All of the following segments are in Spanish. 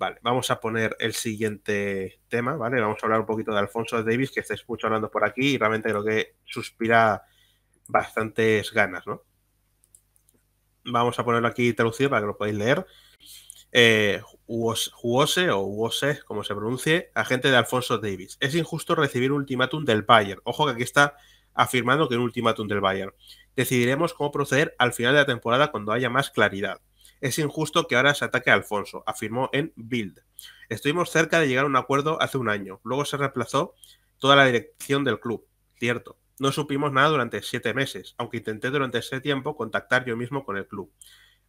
Vale, vamos a poner el siguiente tema, ¿vale? Vamos a hablar un poquito de Alfonso Davis, que estáis mucho hablando por aquí y realmente creo que suspira bastantes ganas, ¿no? Vamos a ponerlo aquí traducido para que lo podáis leer. Eh, o Juose, como se pronuncie, agente de Alfonso Davis. Es injusto recibir un ultimátum del Bayern. Ojo que aquí está afirmando que un ultimátum del Bayern. Decidiremos cómo proceder al final de la temporada cuando haya más claridad. Es injusto que ahora se ataque a Alfonso, afirmó en Bild. Estuvimos cerca de llegar a un acuerdo hace un año. Luego se reemplazó toda la dirección del club. Cierto. No supimos nada durante siete meses, aunque intenté durante ese tiempo contactar yo mismo con el club.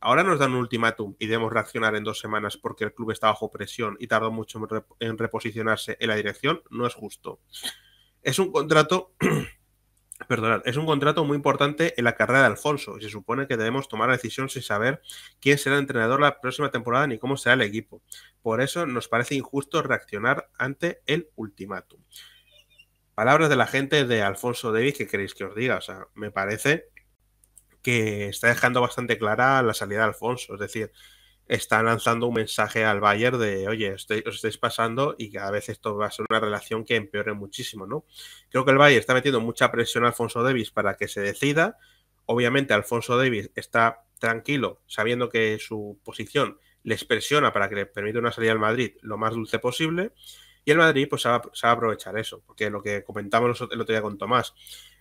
Ahora nos dan un ultimátum y debemos reaccionar en dos semanas porque el club está bajo presión y tardó mucho en reposicionarse en la dirección. No es justo. Es un contrato Perdonad, es un contrato muy importante en la carrera de Alfonso y se supone que debemos tomar la decisión sin saber quién será el entrenador la próxima temporada ni cómo será el equipo. Por eso nos parece injusto reaccionar ante el ultimátum. Palabras de la gente de Alfonso David, que queréis que os diga. O sea, me parece que está dejando bastante clara la salida de Alfonso. Es decir, está lanzando un mensaje al Bayern de, oye, os estáis pasando y cada vez esto va a ser una relación que empeore muchísimo, ¿no? Creo que el Bayern está metiendo mucha presión a Alfonso Davis para que se decida. Obviamente Alfonso Davis está tranquilo, sabiendo que su posición les presiona para que le permita una salida al Madrid lo más dulce posible. Y el Madrid pues va a aprovechar eso, porque lo que comentamos el otro día con Tomás,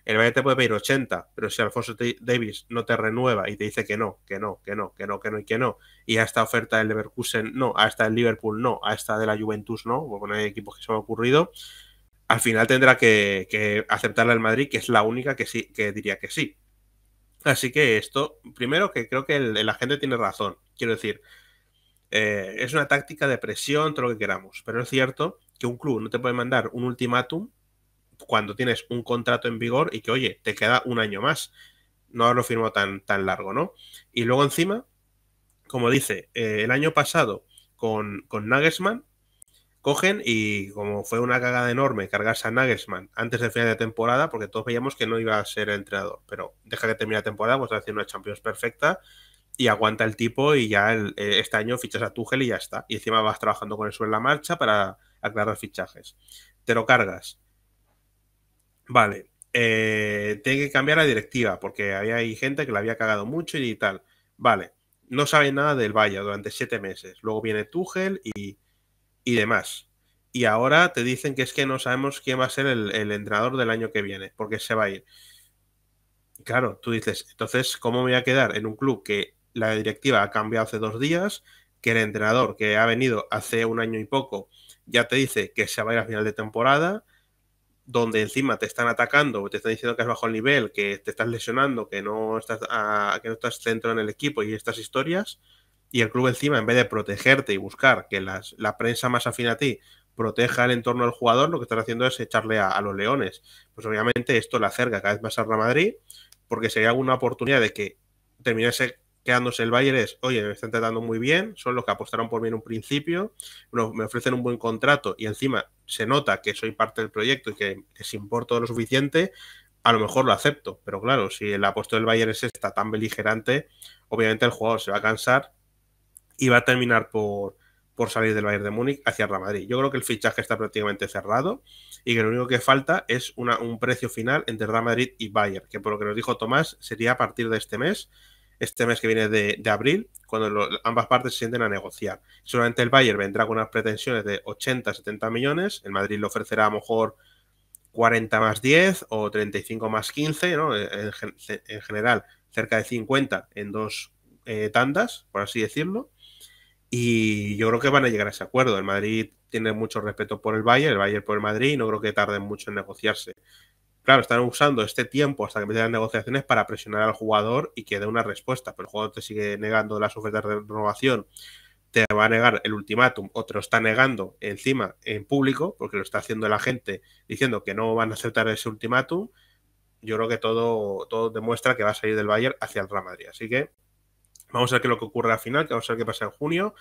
el Madrid te puede pedir 80, pero si Alfonso Davis no te renueva y te dice que no, que no, que no, que no, que no y que no, y a esta oferta del Leverkusen no, a esta del Liverpool no, a esta de la Juventus no, porque no hay equipos que se han ocurrido, al final tendrá que, aceptarla el Madrid, que es la única que sí, que diría que sí. Así que esto, primero que creo que la gente tiene razón, quiero decir, eh, es una táctica de presión, todo lo que queramos, pero es cierto que un club no te puede mandar un ultimátum cuando tienes un contrato en vigor y que, oye, te queda un año más. No lo firmó tan, tan largo, ¿no? Y luego encima, como dice, eh, el año pasado con, con Nagelsmann, cogen y como fue una cagada enorme cargarse a Nagelsmann antes del final de temporada, porque todos veíamos que no iba a ser el entrenador, pero deja que termine la temporada, pues a una Champions perfecta y aguanta el tipo y ya eh, este año fichas a Tuchel y ya está. Y encima vas trabajando con eso en la marcha para aclarar fichajes. Te lo cargas. Vale. Eh, tiene que cambiar la directiva porque había hay gente que la había cagado mucho y tal. Vale. No sabe nada del Valle durante siete meses. Luego viene Tuchel y, y demás. Y ahora te dicen que es que no sabemos quién va a ser el, el entrenador del año que viene porque se va a ir. Claro, tú dices, entonces, ¿cómo me voy a quedar en un club que la directiva ha cambiado hace dos días, que el entrenador que ha venido hace un año y poco ya te dice que se va a ir a final de temporada, donde encima te están atacando, te están diciendo que es bajo el nivel, que te estás lesionando, que no estás, a, que no estás centro en el equipo y estas historias, y el club encima, en vez de protegerte y buscar que la prensa más afín a ti proteja el entorno del jugador, lo que estás haciendo es echarle a, los leones. Pues obviamente esto le acerca cada vez más a Real Madrid, porque sería una oportunidad de que terminase quedándose el Bayern es, oye, me están tratando muy bien, son los que apostaron por mí en un principio, me ofrecen un buen contrato y encima se nota que soy parte del proyecto y que les importo lo suficiente, a lo mejor lo acepto. Pero claro, si el apuesto del Bayern es esta tan beligerante, obviamente el jugador se va a cansar y va a terminar por, por salir del Bayern de Múnich hacia Real Madrid. Yo creo que el fichaje está prácticamente cerrado y que lo único que falta es un precio final entre Real Madrid y Bayern, que por lo que nos dijo Tomás sería a partir de este mes este mes que viene de, abril, cuando ambas partes se sienten a negociar. Solamente el Bayern vendrá con unas pretensiones de 80, 70 millones, el Madrid le ofrecerá a lo mejor 40 más 10 o 35 más 15, eh, en, general cerca de 50 en dos eh, tandas, por así decirlo. Y yo creo que van a llegar a ese acuerdo. El Madrid tiene mucho respeto por el Bayern, el Bayern por el Madrid, y no creo que tarden mucho en negociarse. Claro, están usando este tiempo hasta que empiecen las negociaciones para presionar al jugador y que dé una respuesta, pero el jugador te sigue negando las ofertas de renovación, te va a negar el ultimátum o te lo está negando encima en público, porque lo está haciendo la gente diciendo que no van a aceptar ese ultimátum. Yo creo que todo, todo demuestra que va a salir del Bayern hacia el Real Madrid. Así que vamos a ver qué lo que ocurre al final, que vamos a ver qué pasa en junio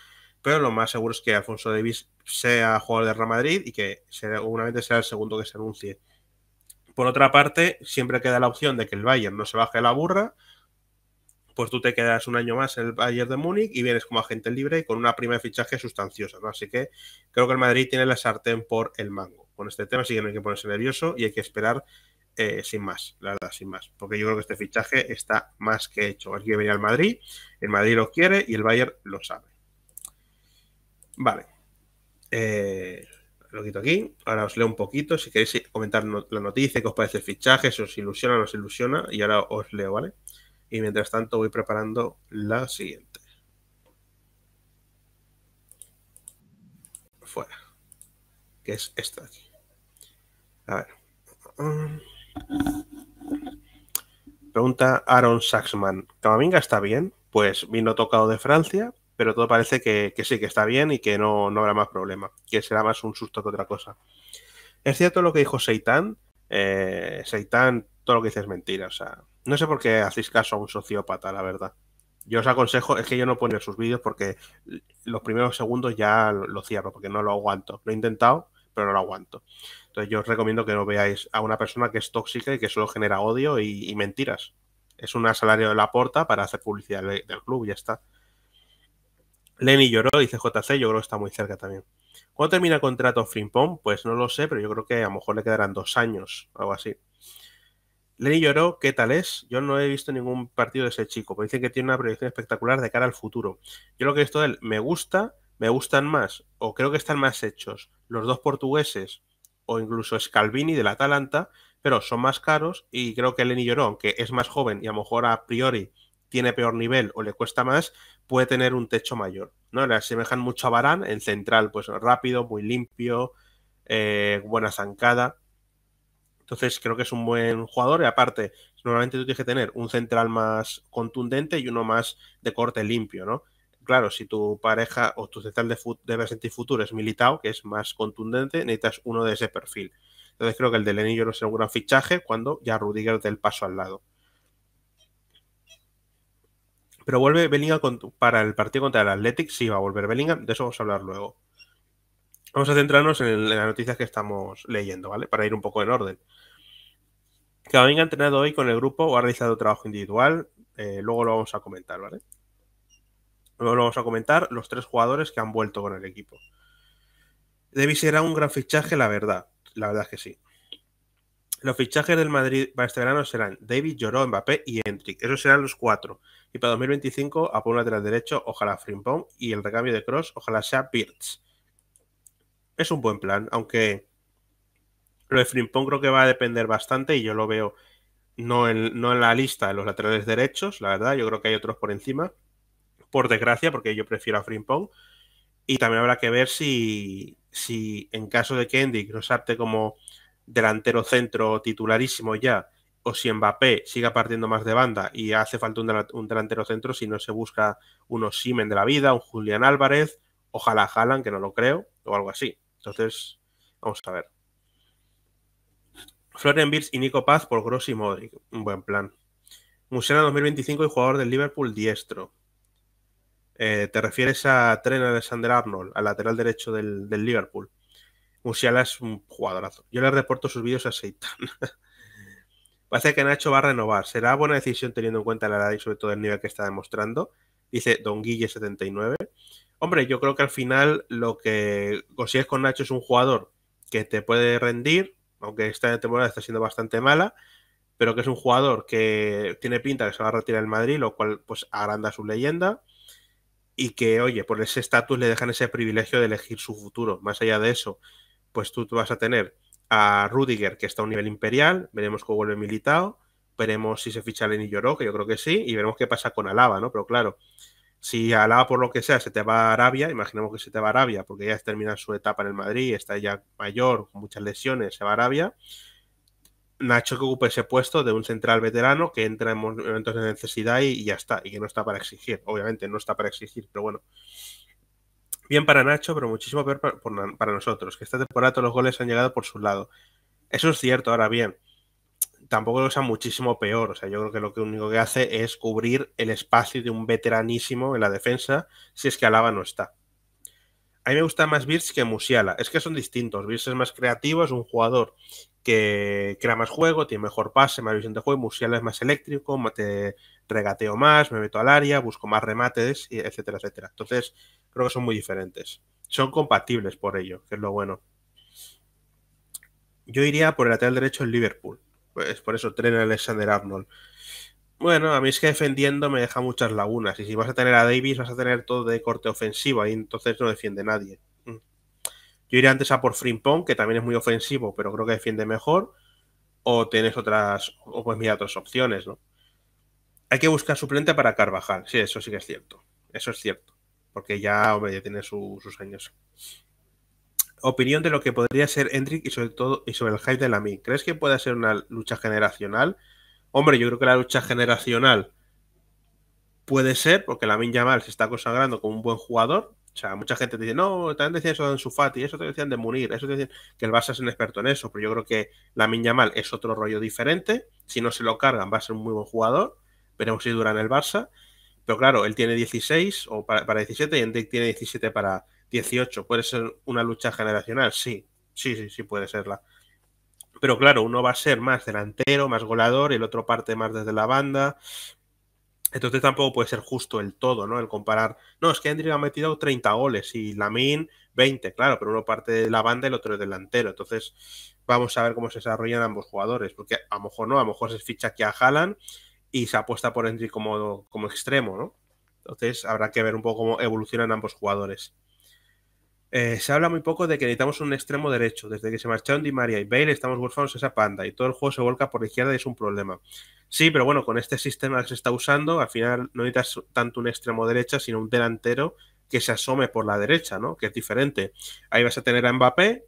pero lo más seguro es que Alfonso Davis sea jugador de Real Madrid y que seguramente sea el segundo que se anuncie por otra parte, siempre queda la opción de que el Bayern no se baje la burra, pues tú te quedas un año más en el Bayern de Múnich y vienes como agente libre y con una prima de fichaje sustanciosa, Así que creo que el Madrid tiene la sartén por el mango con este tema, así que no hay que ponerse nervioso y hay que esperar eh, sin más, la verdad, sin más, porque yo creo que este fichaje está más que hecho. que venir al Madrid, el Madrid lo quiere y el Bayern lo sabe. Vale. Eh, lo quito aquí. Ahora os leo un poquito. Si queréis comentar la noticia, que os parece el fichaje, si os ilusiona o no os ilusiona. Y ahora os leo, ¿vale? Y mientras tanto voy preparando la siguiente. Fuera. Que es esta de aquí. A ver. Pregunta Aaron Saxman. ¿Camavinga está bien? Pues vino tocado de Francia, pero todo parece que, sí, que está bien y que no, habrá más problema, que será más un susto que otra cosa. Es cierto lo que dijo Seitan, eh, Seitan, todo lo que dice es mentira, no sé por qué hacéis caso a un sociópata, la verdad. Yo os aconsejo, es que yo no puedo sus vídeos porque los primeros segundos ya lo cierro, porque no lo aguanto. Lo he intentado, pero no lo aguanto. Entonces yo os recomiendo que no veáis a una persona que es tóxica y que solo genera odio y, mentiras. Es un asalario de la porta para hacer publicidad del club, y ya está. Lenny lloró, dice JC, yo creo que está muy cerca también. ¿Cuándo termina el contrato Frimpong? Pues no lo sé, pero yo creo que a lo mejor le quedarán dos años, algo así. Lenny lloró, ¿qué tal es? Yo no he visto ningún partido de ese chico, pero dicen que tiene una proyección espectacular de cara al futuro. Yo lo que esto visto de él, me gusta, me gustan más, o creo que están más hechos, los dos portugueses, o incluso Scalvini del Atalanta, pero son más caros y creo que Lenny lloró, aunque es más joven y a lo mejor a priori tiene peor nivel o le cuesta más, puede tener un techo mayor. ¿no? Le asemejan mucho a Barán en central, pues rápido, muy limpio, eh, buena zancada. Entonces creo que es un buen jugador y aparte, normalmente tú tienes que tener un central más contundente y uno más de corte limpio, ¿no? Claro, si tu pareja o tu central de, de y futuro es militado, que es más contundente, necesitas uno de ese perfil. Entonces creo que el de Lenillo no es un gran fichaje cuando ya Rudiger te el paso al lado. Pero vuelve Bellingham para el partido contra el Athletic, sí va a volver Bellingham, de eso vamos a hablar luego. Vamos a centrarnos en, las noticias que estamos leyendo, ¿vale? Para ir un poco en orden. Camavinga ha entrenado hoy con el grupo o ha realizado trabajo individual, eh, luego lo vamos a comentar, ¿vale? Luego lo vamos a comentar los tres jugadores que han vuelto con el equipo. David será un gran fichaje, la verdad. La verdad es que sí. Los fichajes del Madrid para este verano serán David, Lloró, Mbappé y Entric. Esos serán los cuatro. Y para 2025, a por un lateral derecho, ojalá Frimpong. Y el recambio de Cross, ojalá sea Birch. Es un buen plan, aunque lo de Frimpong creo que va a depender bastante y yo lo veo no en, no en la lista de los laterales derechos, la verdad. Yo creo que hay otros por encima, por desgracia, porque yo prefiero a Frimpong. Y también habrá que ver si, si en caso de que Andy arte como delantero centro titularísimo ya o si Mbappé siga partiendo más de banda y hace falta un, delantero centro, si no se busca uno Simen de la vida, un Julián Álvarez, ojalá Jalan, que no lo creo, o algo así. Entonces, vamos a ver. Florian Birz y Nico Paz por Gross y Modric. Un buen plan. Musiala 2025 y jugador del Liverpool diestro. Eh, ¿Te refieres a de Sander Arnold, al lateral derecho del, Liverpool? Musiala es un jugadorazo. Yo le reporto sus vídeos a Seitan. Parece que Nacho va a renovar. ¿Será buena decisión teniendo en cuenta la edad y sobre todo el nivel que está demostrando? Dice Don Guille 79. Hombre, yo creo que al final lo que consigues con Nacho es un jugador que te puede rendir, aunque esta temporada está siendo bastante mala, pero que es un jugador que tiene pinta que se va a retirar el Madrid, lo cual pues agranda su leyenda y que, oye, por ese estatus le dejan ese privilegio de elegir su futuro. Más allá de eso, pues tú vas a tener a Rudiger, que está a un nivel imperial, veremos cómo vuelve militado, veremos si se ficha Lenny Lloró, que yo creo que sí, y veremos qué pasa con Alaba, ¿no? Pero claro, si Alaba por lo que sea se te va a Arabia, imaginemos que se te va a Arabia, porque ya termina su etapa en el Madrid, está ya mayor, con muchas lesiones, se va a Arabia. Nacho que ocupe ese puesto de un central veterano que entra en momentos de necesidad y, y ya está, y que no está para exigir. Obviamente no está para exigir, pero bueno, Bien para Nacho, pero muchísimo peor para, nosotros, que esta temporada todos los goles han llegado por su lado. Eso es cierto, ahora bien, tampoco lo sea muchísimo peor. O sea, yo creo que lo que único que hace es cubrir el espacio de un veteranísimo en la defensa si es que Alaba no está. A mí me gusta más Birch que Musiala. Es que son distintos. Birch es más creativo, es un jugador que crea más juego, tiene mejor pase, más visión de juego, Musiala es más eléctrico, te regateo más, me meto al área, busco más remates, etcétera, etcétera. Entonces, creo que son muy diferentes. Son compatibles por ello, que es lo bueno. Yo iría por el lateral derecho en Liverpool. Pues por eso tren Alexander Arnold. Bueno, a mí es que defendiendo me deja muchas lagunas. Y si vas a tener a Davis, vas a tener todo de corte ofensivo. Y entonces no defiende nadie. Yo iría antes a por Frimpong, que también es muy ofensivo, pero creo que defiende mejor. O tienes otras, o pues mira, otras opciones, ¿no? Hay que buscar suplente para Carvajal. Sí, eso sí que es cierto. Eso es cierto. Porque ya, tiene sus años. Opinión de lo que podría ser Hendrik y sobre todo y sobre el hype de la Min ¿Crees que puede ser una lucha generacional? Hombre, yo creo que la lucha generacional puede ser, porque la Lamin Yamal se está consagrando como un buen jugador, o sea, mucha gente dice, no, también decían eso de fat eso te decían de Munir, eso te decían que el Barça es un experto en eso, pero yo creo que la mal es otro rollo diferente. Si no se lo cargan, va a ser un muy buen jugador. Veremos si dura en el Barça. Pero claro, él tiene 16 o para, 17 y Endic tiene 17 para 18. ¿Puede ser una lucha generacional? Sí, sí, sí, sí puede serla. Pero claro, uno va a ser más delantero, más goleador, el otro parte más desde la banda, entonces tampoco puede ser justo el todo, ¿no? El comparar, no, es que Andrew ha metido 30 goles y Lamin 20, claro, pero uno parte de la banda y el otro es delantero. Entonces vamos a ver cómo se desarrollan ambos jugadores, porque a lo mejor no, a lo mejor se ficha aquí a Haaland y se apuesta por Andrew como, como extremo, ¿no? Entonces habrá que ver un poco cómo evolucionan ambos jugadores. Eh, se habla muy poco de que necesitamos un extremo derecho. Desde que se marcharon Di María y Bale, estamos huérfanos esa panda y todo el juego se vuelca por la izquierda y es un problema. Sí, pero bueno, con este sistema que se está usando, al final no necesitas tanto un extremo derecho sino un delantero que se asome por la derecha, ¿no? Que es diferente. Ahí vas a tener a Mbappé,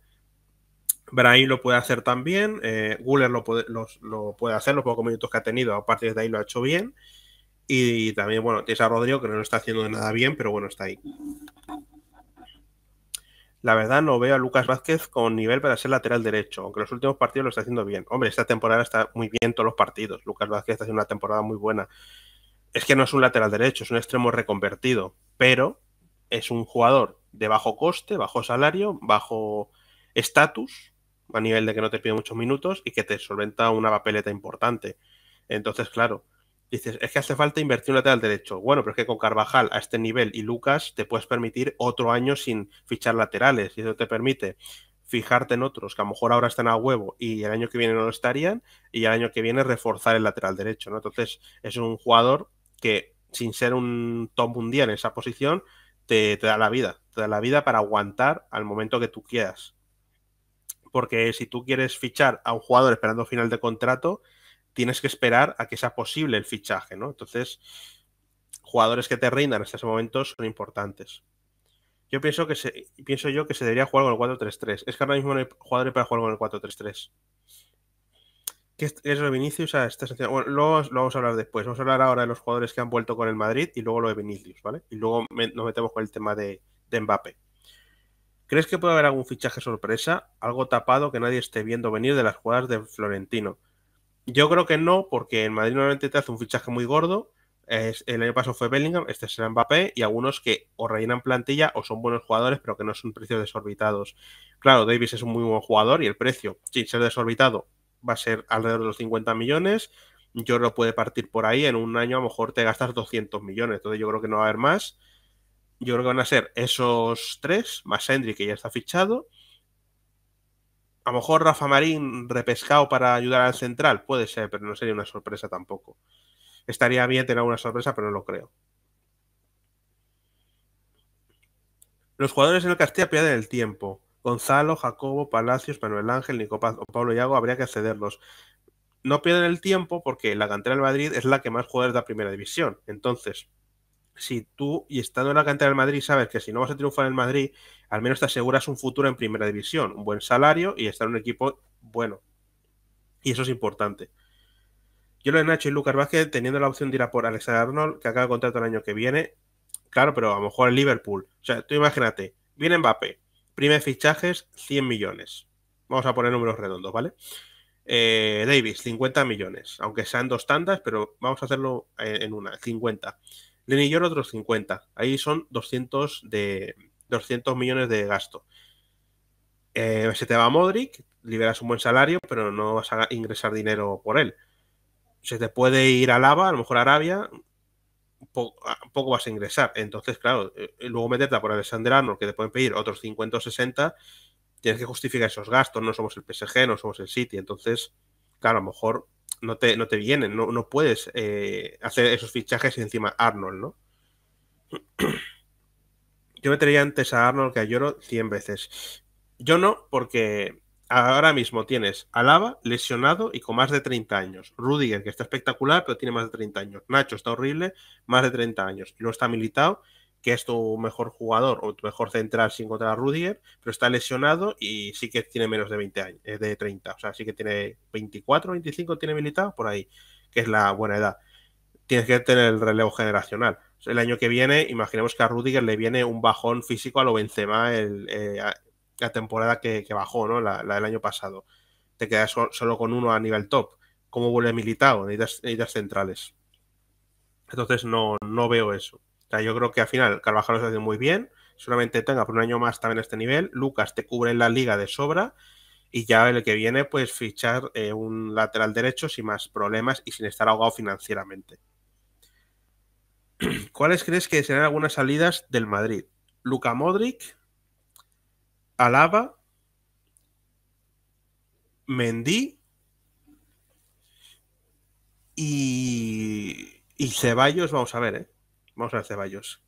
Brahim lo puede hacer también, eh, Guller lo puede, hacer, los pocos minutos que ha tenido, a partir de ahí lo ha hecho bien. Y, también, bueno, tienes a Rodrigo que no lo está haciendo de nada bien, pero bueno, está ahí la verdad no veo a Lucas Vázquez con nivel para ser lateral derecho, aunque los últimos partidos lo está haciendo bien. Hombre, esta temporada está muy bien todos los partidos. Lucas Vázquez está haciendo una temporada muy buena. Es que no es un lateral derecho, es un extremo reconvertido, pero es un jugador de bajo coste, bajo salario, bajo estatus, a nivel de que no te pide muchos minutos y que te solventa una papeleta importante. Entonces, claro, Dices, es que hace falta invertir un lateral derecho. Bueno, pero es que con Carvajal a este nivel y Lucas te puedes permitir otro año sin fichar laterales. Y eso te permite fijarte en otros que a lo mejor ahora están a huevo y el año que viene no lo estarían. Y el año que viene reforzar el lateral derecho. ¿no? Entonces es un jugador que sin ser un top mundial en esa posición, te da la vida. Te da la vida para aguantar al momento que tú quieras porque si tú quieres fichar a un jugador esperando final de contrato, tienes que esperar a que sea posible el fichaje, ¿no? Entonces, jugadores que te rindan en estos momentos son importantes. Yo pienso que se, pienso yo que se debería jugar con el 4-3-3. Es que ahora mismo no hay jugadores para jugar con el 4-3-3. ¿Qué es lo de Vinicius? lo vamos a hablar después. Vamos a hablar ahora de los jugadores que han vuelto con el Madrid y luego lo de Vinicius, ¿vale? Y luego nos metemos con el tema de, de Mbappé. ¿Crees que puede haber algún fichaje sorpresa? Algo tapado que nadie esté viendo venir de las jugadas de Florentino. Yo creo que no, porque en Madrid normalmente te hace un fichaje muy gordo. el año pasado fue Bellingham, este será Mbappé y algunos que o rellenan plantilla o son buenos jugadores, pero que no son precios desorbitados. Claro, Davis es un muy buen jugador y el precio, sin ser desorbitado, va a ser alrededor de los 50 millones. Yo lo puede partir por ahí. En un año a lo mejor te gastas 200 millones. Entonces yo creo que no va a haber más. Yo creo que van a ser esos tres, más Hendry que ya está fichado, a lo mejor Rafa Marín repescado para ayudar al central, puede ser, pero no sería una sorpresa tampoco. Estaría bien tener una sorpresa, pero no lo creo. Los jugadores en el Castilla pierden el tiempo. Gonzalo, Jacobo, Palacios, Manuel Ángel, Nicopaz o Pablo Iago habría que cederlos. No pierden el tiempo porque la cantera del Madrid es la que más jugadores da primera división. Entonces, si tú y estando en la cantera del Madrid sabes que si no vas a triunfar en el Madrid al menos te aseguras un futuro en primera división, un buen salario y estar en un equipo bueno. Y eso es importante. Yo lo de Nacho y Lucas Vázquez, teniendo la opción de ir a por Alexander Arnold, que acaba de contrato el año que viene, claro, pero a lo mejor el Liverpool. O sea, tú imagínate, viene Mbappé, primer fichajes, 100 millones. Vamos a poner números redondos, ¿vale? Eh, Davis, 50 millones, aunque sean dos tandas, pero vamos a hacerlo en, una, 50. Lenny yo otros 50. Ahí son 200 de, 200 millones de gasto. Eh, se te va Modric, liberas un buen salario, pero no vas a ingresar dinero por él. Se te puede ir a Lava, a lo mejor a Arabia, poco, poco vas a ingresar. Entonces, claro, eh, eh, luego meterte por Alexander Arnold, que te pueden pedir otros 50 o 60, tienes que justificar esos gastos. No somos el PSG, no somos el City. Entonces, claro, a lo mejor no te, no te vienen, no, puedes hacer esos fichajes y encima Arnold, ¿no? yo me metería antes a Arnold que a Lloro 100 veces. Yo no, porque ahora mismo tienes a Lava lesionado y con más de 30 años. Rudiger, que está espectacular, pero tiene más de 30 años. Nacho está horrible, más de 30 años. no está militado, que es tu mejor jugador o tu mejor central sin contra a Rudiger, pero está lesionado y sí que tiene menos de 20 años, eh, de 30. O sea, sí que tiene 24, 25, tiene militado por ahí, que es la buena edad. Tienes que tener el relevo generacional el año que viene, imaginemos que a Rudiger le viene un bajón físico a lo Benzema eh, la temporada que, bajó, ¿no? La, del año pasado. Te quedas solo con uno a nivel top. ¿Cómo vuelve militado? Necesitas, necesitas centrales. Entonces no, no veo eso. yo creo que al final Carvajal lo está muy bien. Solamente tenga por un año más también este nivel. Lucas te cubre en la liga de sobra. Y ya el que viene, pues fichar eh, un lateral derecho sin más problemas y sin estar ahogado financieramente. ¿Cuáles crees que serán algunas salidas del Madrid? Luca Modric, Alaba, Mendy y, y Ceballos, vamos a ver, ¿eh? Vamos a ver Ceballos.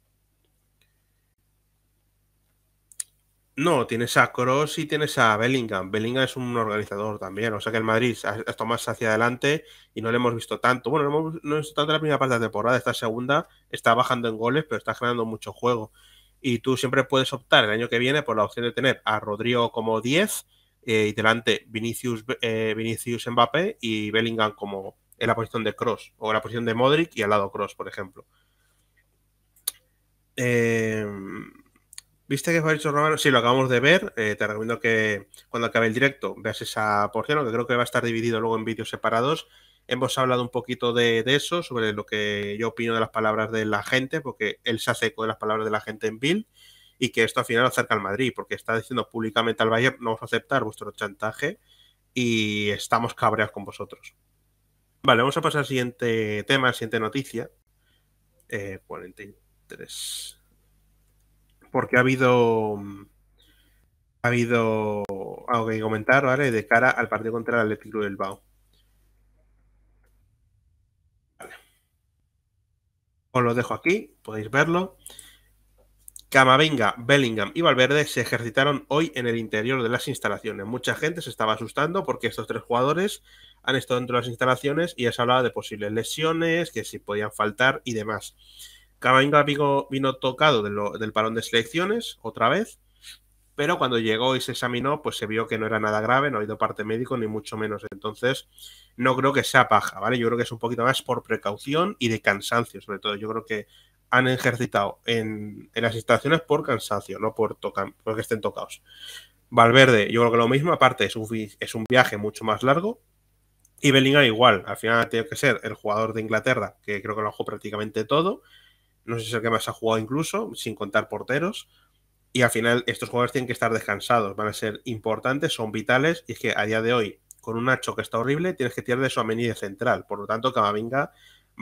No, tienes a Cross y tienes a Bellingham. Bellingham es un organizador también. O sea que el Madrid ha, más hacia adelante y no le hemos visto tanto. Bueno, no hemos, visto tanto la primera parte de la temporada. Esta segunda está bajando en goles, pero está generando mucho juego. Y tú siempre puedes optar el año que viene por la opción de tener a Rodrigo como 10 eh, y delante Vinicius, eh, Vinicius Mbappé y Bellingham como en la posición de Cross o en la posición de Modric y al lado Cross, por ejemplo. Eh. ¿Viste que ha dicho Román? Sí, lo acabamos de ver. Eh, te recomiendo que cuando acabe el directo veas esa porción, aunque creo que va a estar dividido luego en vídeos separados. Hemos hablado un poquito de, eso, sobre lo que yo opino de las palabras de la gente, porque él se hace eco de las palabras de la gente en Bill, y que esto al final acerca al Madrid, porque está diciendo públicamente al Bayern, no vamos a aceptar vuestro chantaje y estamos cabreados con vosotros. Vale, vamos a pasar al siguiente tema, siguiente noticia. 43. Eh, porque ha habido ha habido algo ah, que comentar, ¿vale? De cara al partido contra el Atlético del Bao. Vale. Os lo dejo aquí, podéis verlo. Camavinga, Bellingham y Valverde se ejercitaron hoy en el interior de las instalaciones. Mucha gente se estaba asustando porque estos tres jugadores han estado dentro de las instalaciones y se hablaba de posibles lesiones, que si podían faltar y demás. Camavinga vino, tocado del parón de selecciones otra vez, pero cuando llegó y se examinó, pues se vio que no era nada grave, no ha habido parte médico ni mucho menos. Entonces, no creo que sea paja, ¿vale? Yo creo que es un poquito más por precaución y de cansancio, sobre todo. Yo creo que han ejercitado en, las instalaciones por cansancio, no por tocan, porque estén tocados. Valverde, yo creo que lo mismo, aparte es un, viaje mucho más largo. Y Bellingham igual, al final ha tenido que ser el jugador de Inglaterra, que creo que lo jugado prácticamente todo no sé si es el que más ha jugado incluso, sin contar porteros. Y al final estos jugadores tienen que estar descansados, van a ser importantes, son vitales. Y es que a día de hoy, con un Nacho que está horrible, tienes que tirar de su Avenida central. Por lo tanto, Camavinga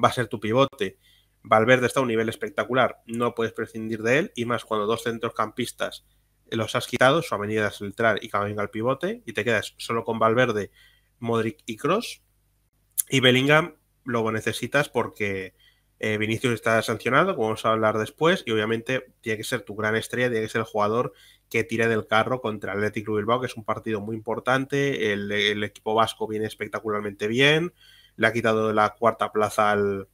va a ser tu pivote. Valverde está a un nivel espectacular, no puedes prescindir de él. Y más cuando dos centrocampistas los has quitado, su avenida central y Camavinga al pivote, y te quedas solo con Valverde, Modric y Cross. Y Bellingham lo necesitas porque eh, Vinicius está sancionado, como vamos a hablar después, y obviamente tiene que ser tu gran estrella, tiene que ser el jugador que tire del carro contra el Athletic Bilbao, que es un partido muy importante. El, equipo vasco viene espectacularmente bien, le ha quitado la cuarta plaza al,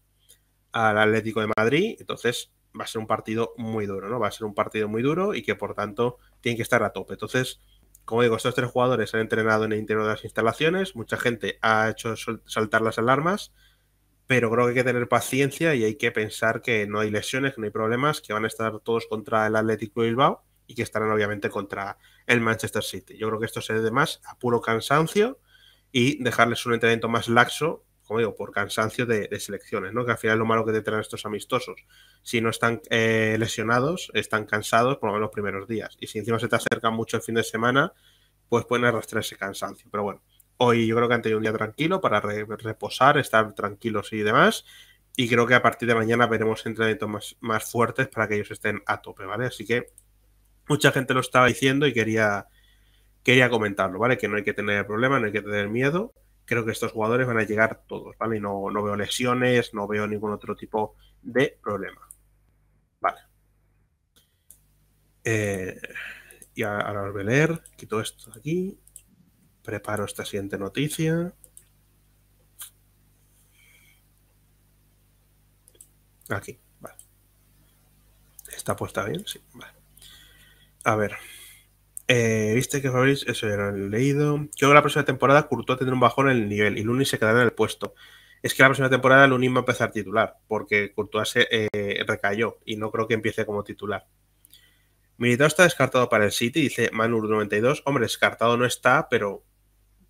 al Atlético de Madrid, entonces va a ser un partido muy duro, ¿no? Va a ser un partido muy duro y que por tanto tiene que estar a tope. Entonces, como digo, estos tres jugadores han entrenado en el interior de las instalaciones, mucha gente ha hecho saltar las alarmas pero creo que hay que tener paciencia y hay que pensar que no hay lesiones, que no hay problemas, que van a estar todos contra el Atlético Bilbao y que estarán obviamente contra el Manchester City. Yo creo que esto se debe más a puro cansancio y dejarles un entrenamiento más laxo, como digo, por cansancio de, selecciones, ¿no? que al final es lo malo que te traen estos amistosos. Si no están eh, lesionados, están cansados por lo menos los primeros días. Y si encima se te acerca mucho el fin de semana, pues pueden arrastrar ese cansancio. Pero bueno, Hoy yo creo que han tenido un día tranquilo para reposar, estar tranquilos y demás. Y creo que a partir de mañana veremos entrenamientos más, más fuertes para que ellos estén a tope, ¿vale? Así que mucha gente lo estaba diciendo y quería, quería comentarlo, ¿vale? Que no hay que tener problemas, no hay que tener miedo. Creo que estos jugadores van a llegar todos, ¿vale? Y no, no veo lesiones, no veo ningún otro tipo de problema. Vale. Eh, y ahora os voy a leer, quito esto de aquí. Preparo esta siguiente noticia. Aquí, vale. ¿Está puesta bien? Sí, vale. A ver. Eh, Viste que Fabriz eso ya lo he leído. Creo que la próxima temporada Curto tendrá un bajón en el nivel y Luni se quedará en el puesto. Es que la próxima temporada Luni va a empezar titular, porque Curto se eh, recayó y no creo que empiece como titular. Militao está descartado para el City, dice Manur92. Hombre, descartado no está, pero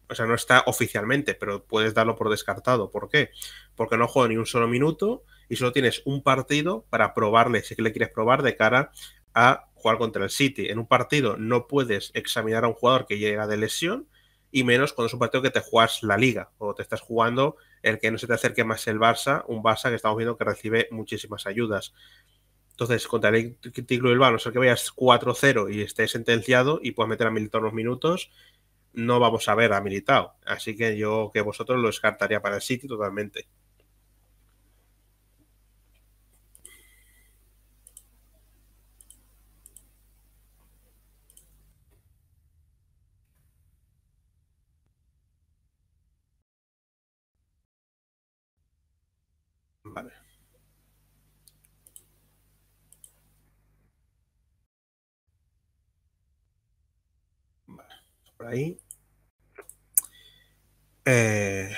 o sea, no está oficialmente, pero puedes darlo por descartado. ¿Por qué? Porque no juega ni un solo minuto y solo tienes un partido para probarle, si es que le quieres probar, de cara a jugar contra el City. En un partido no puedes examinar a un jugador que llega de lesión y menos cuando es un partido que te juegas la liga o te estás jugando el que no se te acerque más el Barça, un Barça que estamos viendo que recibe muchísimas ayudas. Entonces, contra el del Barça, no que vayas 4-0 y estés sentenciado y puedas meter a Milton los minutos no vamos a ver a Militao. Así que yo que vosotros lo descartaría para el sitio totalmente. Vale. Vale. Por ahí. Eh,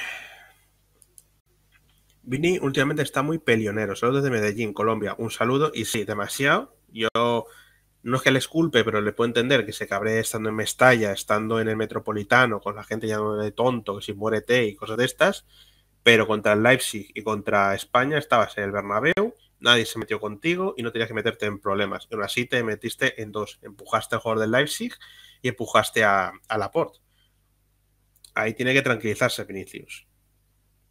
Vini últimamente está muy pelionero. Saludos desde Medellín, Colombia. Un saludo y sí, demasiado. Yo no es que les culpe, pero le puedo entender que se cabré estando en Mestalla, estando en el Metropolitano, con la gente llamándole de tonto, que si muérete y cosas de estas. Pero contra el Leipzig y contra España estabas en el Bernabéu, nadie se metió contigo y no tenías que meterte en problemas. Pero aún así te metiste en dos. Empujaste al jugador del Leipzig y empujaste a, a Laporte ahí tiene que tranquilizarse Vinicius.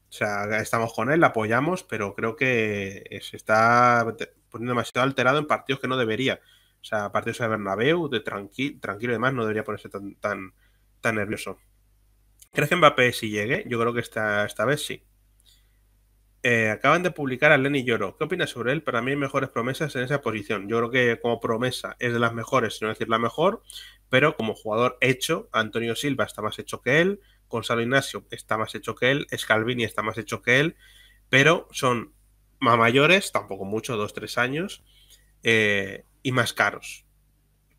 O sea, estamos con él, apoyamos, pero creo que se está poniendo demasiado alterado en partidos que no debería. O sea, partidos de Bernabéu, de tranqui tranquilo y demás, no debería ponerse tan, tan, tan nervioso. ¿Crees que Mbappé si llegue? Yo creo que esta, esta vez sí. Eh, acaban de publicar a Lenny Lloro. ¿Qué opinas sobre él? Para mí hay mejores promesas en esa posición. Yo creo que como promesa es de las mejores, si no decir la mejor, pero como jugador hecho, Antonio Silva está más hecho que él, Gonzalo Ignacio está más hecho que él, Scalvini está más hecho que él, pero son más mayores, tampoco mucho, dos, tres años, eh, y más caros.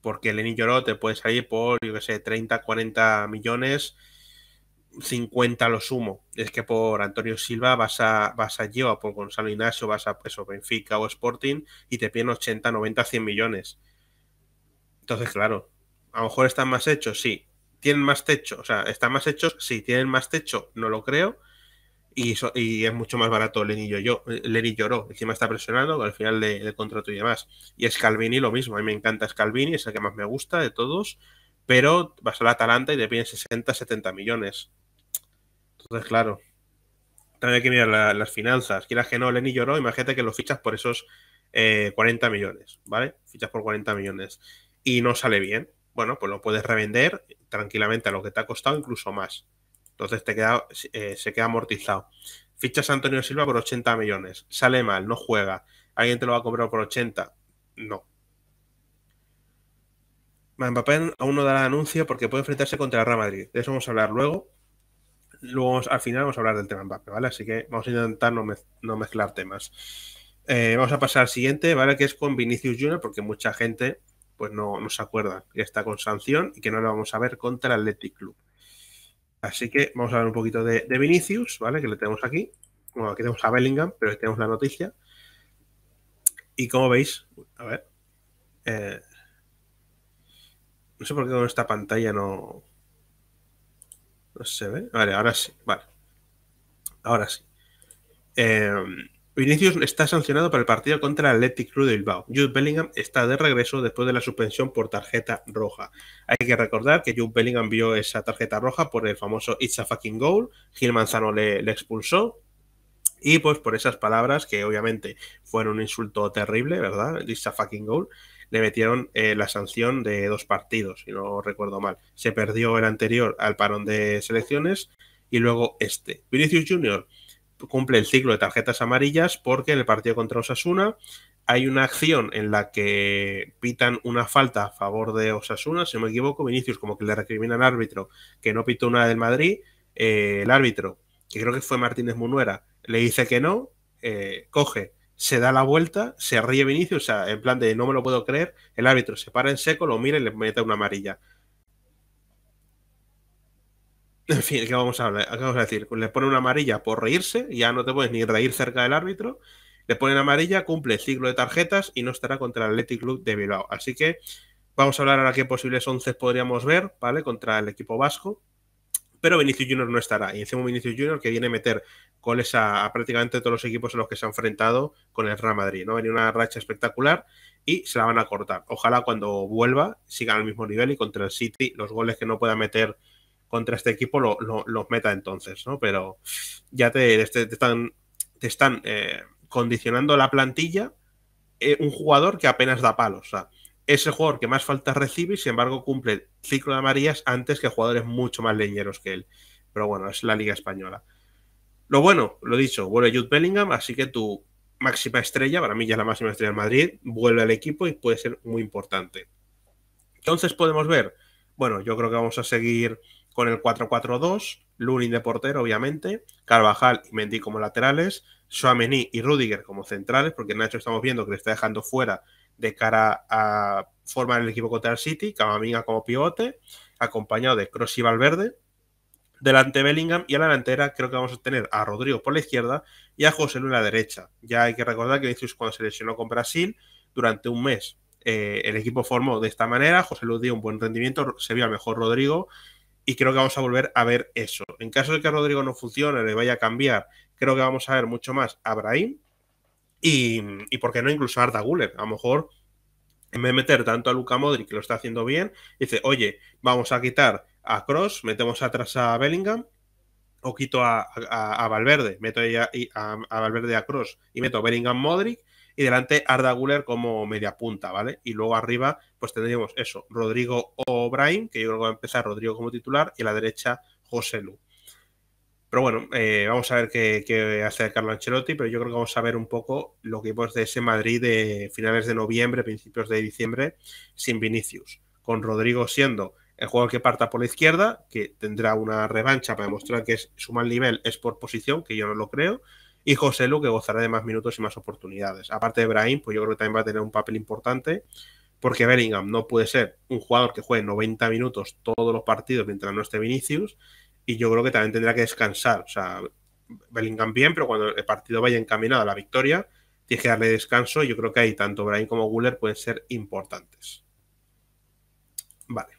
Porque Lenny Lloro te puede salir por, yo qué sé, 30, 40 millones 50 lo sumo. Es que por Antonio Silva vas a, vas a por Gonzalo Ignacio vas a pues, Benfica o Sporting y te piden 80, 90, 100 millones. Entonces, claro, a lo mejor están más hechos, sí. ¿Tienen más techo? O sea, ¿están más hechos? Sí. ¿Tienen más techo? No lo creo. Y, es mucho más barato Lenny, yo, lloró. Encima está presionando al final del contrato y demás. Y Scalvini lo mismo. A mí me encanta Scalvini, es el que más me gusta de todos. Pero vas a la Atalanta y te piden 60, 70 millones entonces, claro, también hay que mirar las finanzas. Quieras que no, Lenny lloró, imagínate que lo fichas por esos 40 eh, millones, ¿vale? Fichas por 40 millones y no sale bien. Bueno, pues lo puedes revender tranquilamente a lo que te ha costado, incluso más. Entonces te queda, eh, se queda amortizado. Fichas a Antonio Silva por 80 millones. Sale mal, no juega. ¿Alguien te lo va a comprar por 80? No. Mbappé aún no dará anuncio porque puede enfrentarse contra el Real Madrid. De eso vamos a hablar luego luego al final vamos a hablar del tema Mbappé, ¿vale? Así que vamos a intentar no, mezclar temas. Eh, vamos a pasar al siguiente, ¿vale? Que es con Vinicius Jr. porque mucha gente pues no, se acuerda que está con sanción y que no la vamos a ver contra el Athletic Club. Así que vamos a hablar un poquito de, Vinicius, ¿vale? Que le tenemos aquí. Bueno, aquí tenemos a Bellingham, pero tenemos la noticia. Y como veis, a ver. Eh, no sé por qué con esta pantalla no, no se ve. Vale, ahora sí. Vale. Ahora sí. Em, Vinicius está sancionado para el partido contra el Athletic Club de Bilbao. Jude Bellingham está de regreso después de la suspensión por tarjeta roja. Hay que recordar que Jude Bellingham vio esa tarjeta roja por el famoso It's a fucking goal. Gil Manzano le, le expulsó. Y pues por esas palabras que obviamente fueron un insulto terrible, ¿verdad? It's a fucking goal le metieron eh, la sanción de dos partidos, si no recuerdo mal. Se perdió el anterior al parón de selecciones y luego este. Vinicius Jr cumple el ciclo de tarjetas amarillas porque en el partido contra Osasuna hay una acción en la que pitan una falta a favor de Osasuna, si no me equivoco, Vinicius como que le recrimina al árbitro que no pitó una del Madrid, eh, el árbitro, que creo que fue Martínez Munuera, le dice que no, eh, coge, se da la vuelta, se ríe Vinicius, o sea, en plan de no me lo puedo creer, el árbitro se para en seco, lo mira y le mete una amarilla. En fin, ¿qué vamos a, vamos a decir? Le pone una amarilla por reírse, ya no te puedes ni reír cerca del árbitro, le pone una amarilla, cumple el ciclo de tarjetas y no estará contra el Athletic Club de Bilbao. Así que vamos a hablar ahora qué posibles 11 podríamos ver, ¿vale? Contra el equipo vasco pero Vinicius Junior no estará. Y encima Vinicius Junior que viene a meter goles a, prácticamente todos los equipos en los que se ha enfrentado con el Real Madrid. ¿no? Venía una racha espectacular y se la van a cortar. Ojalá cuando vuelva sigan al mismo nivel y contra el City los goles que no pueda meter contra este equipo los meta entonces, ¿no? Pero ya te, están, te están eh, condicionando la plantilla eh, un jugador que apenas da palos es el jugador que más faltas recibe y sin embargo cumple ciclo de amarillas antes que jugadores mucho más leñeros que él. Pero bueno, es la liga española. Lo bueno, lo dicho, vuelve Jude Bellingham, así que tu máxima estrella, para mí ya es la máxima estrella de Madrid, vuelve al equipo y puede ser muy importante. Entonces podemos ver, bueno, yo creo que vamos a seguir con el 4-4-2, Lunin de portero, obviamente, Carvajal y Mendy como laterales, Suamení y Rudiger como centrales, porque Nacho estamos viendo que le está dejando fuera de cara a formar el equipo contra el City, Camavinga como pivote, acompañado de Cross y Valverde. Delante Bellingham y a la delantera creo que vamos a tener a Rodrigo por la izquierda y a José Luis en la derecha. Ya hay que recordar que Vinicius cuando se lesionó con Brasil durante un mes eh, el equipo formó de esta manera, José Luis dio un buen rendimiento, se vio mejor Rodrigo y creo que vamos a volver a ver eso. En caso de que Rodrigo no funcione, le vaya a cambiar, creo que vamos a ver mucho más a Brahim y, y por qué no incluso a Arda Guller. A lo mejor, en vez de meter tanto a Luca Modric, que lo está haciendo bien, dice, oye, vamos a quitar a Cross, metemos atrás a Bellingham, o quito a, Valverde, meto a, a, Valverde a Cross y meto a Bellingham Modric, y delante Arda Guller como media punta, ¿vale? Y luego arriba, pues tendríamos eso, Rodrigo O'Brien, que yo creo que va a empezar Rodrigo como titular, y a la derecha José Lu. Pero bueno, eh, vamos a ver qué, hace Carlo Ancelotti, pero yo creo que vamos a ver un poco lo que vimos de ese Madrid de finales de noviembre, principios de diciembre, sin Vinicius, con Rodrigo siendo el jugador que parta por la izquierda, que tendrá una revancha para demostrar que su mal nivel es por posición, que yo no lo creo, y José Lu, que gozará de más minutos y más oportunidades. Aparte de Brahim, pues yo creo que también va a tener un papel importante, porque Bellingham no puede ser un jugador que juegue 90 minutos todos los partidos mientras no esté Vinicius, y yo creo que también tendrá que descansar. O sea, Bellingham bien, pero cuando el partido vaya encaminado a la victoria, tiene que darle descanso. yo creo que ahí tanto Brian como Guller pueden ser importantes. Vale.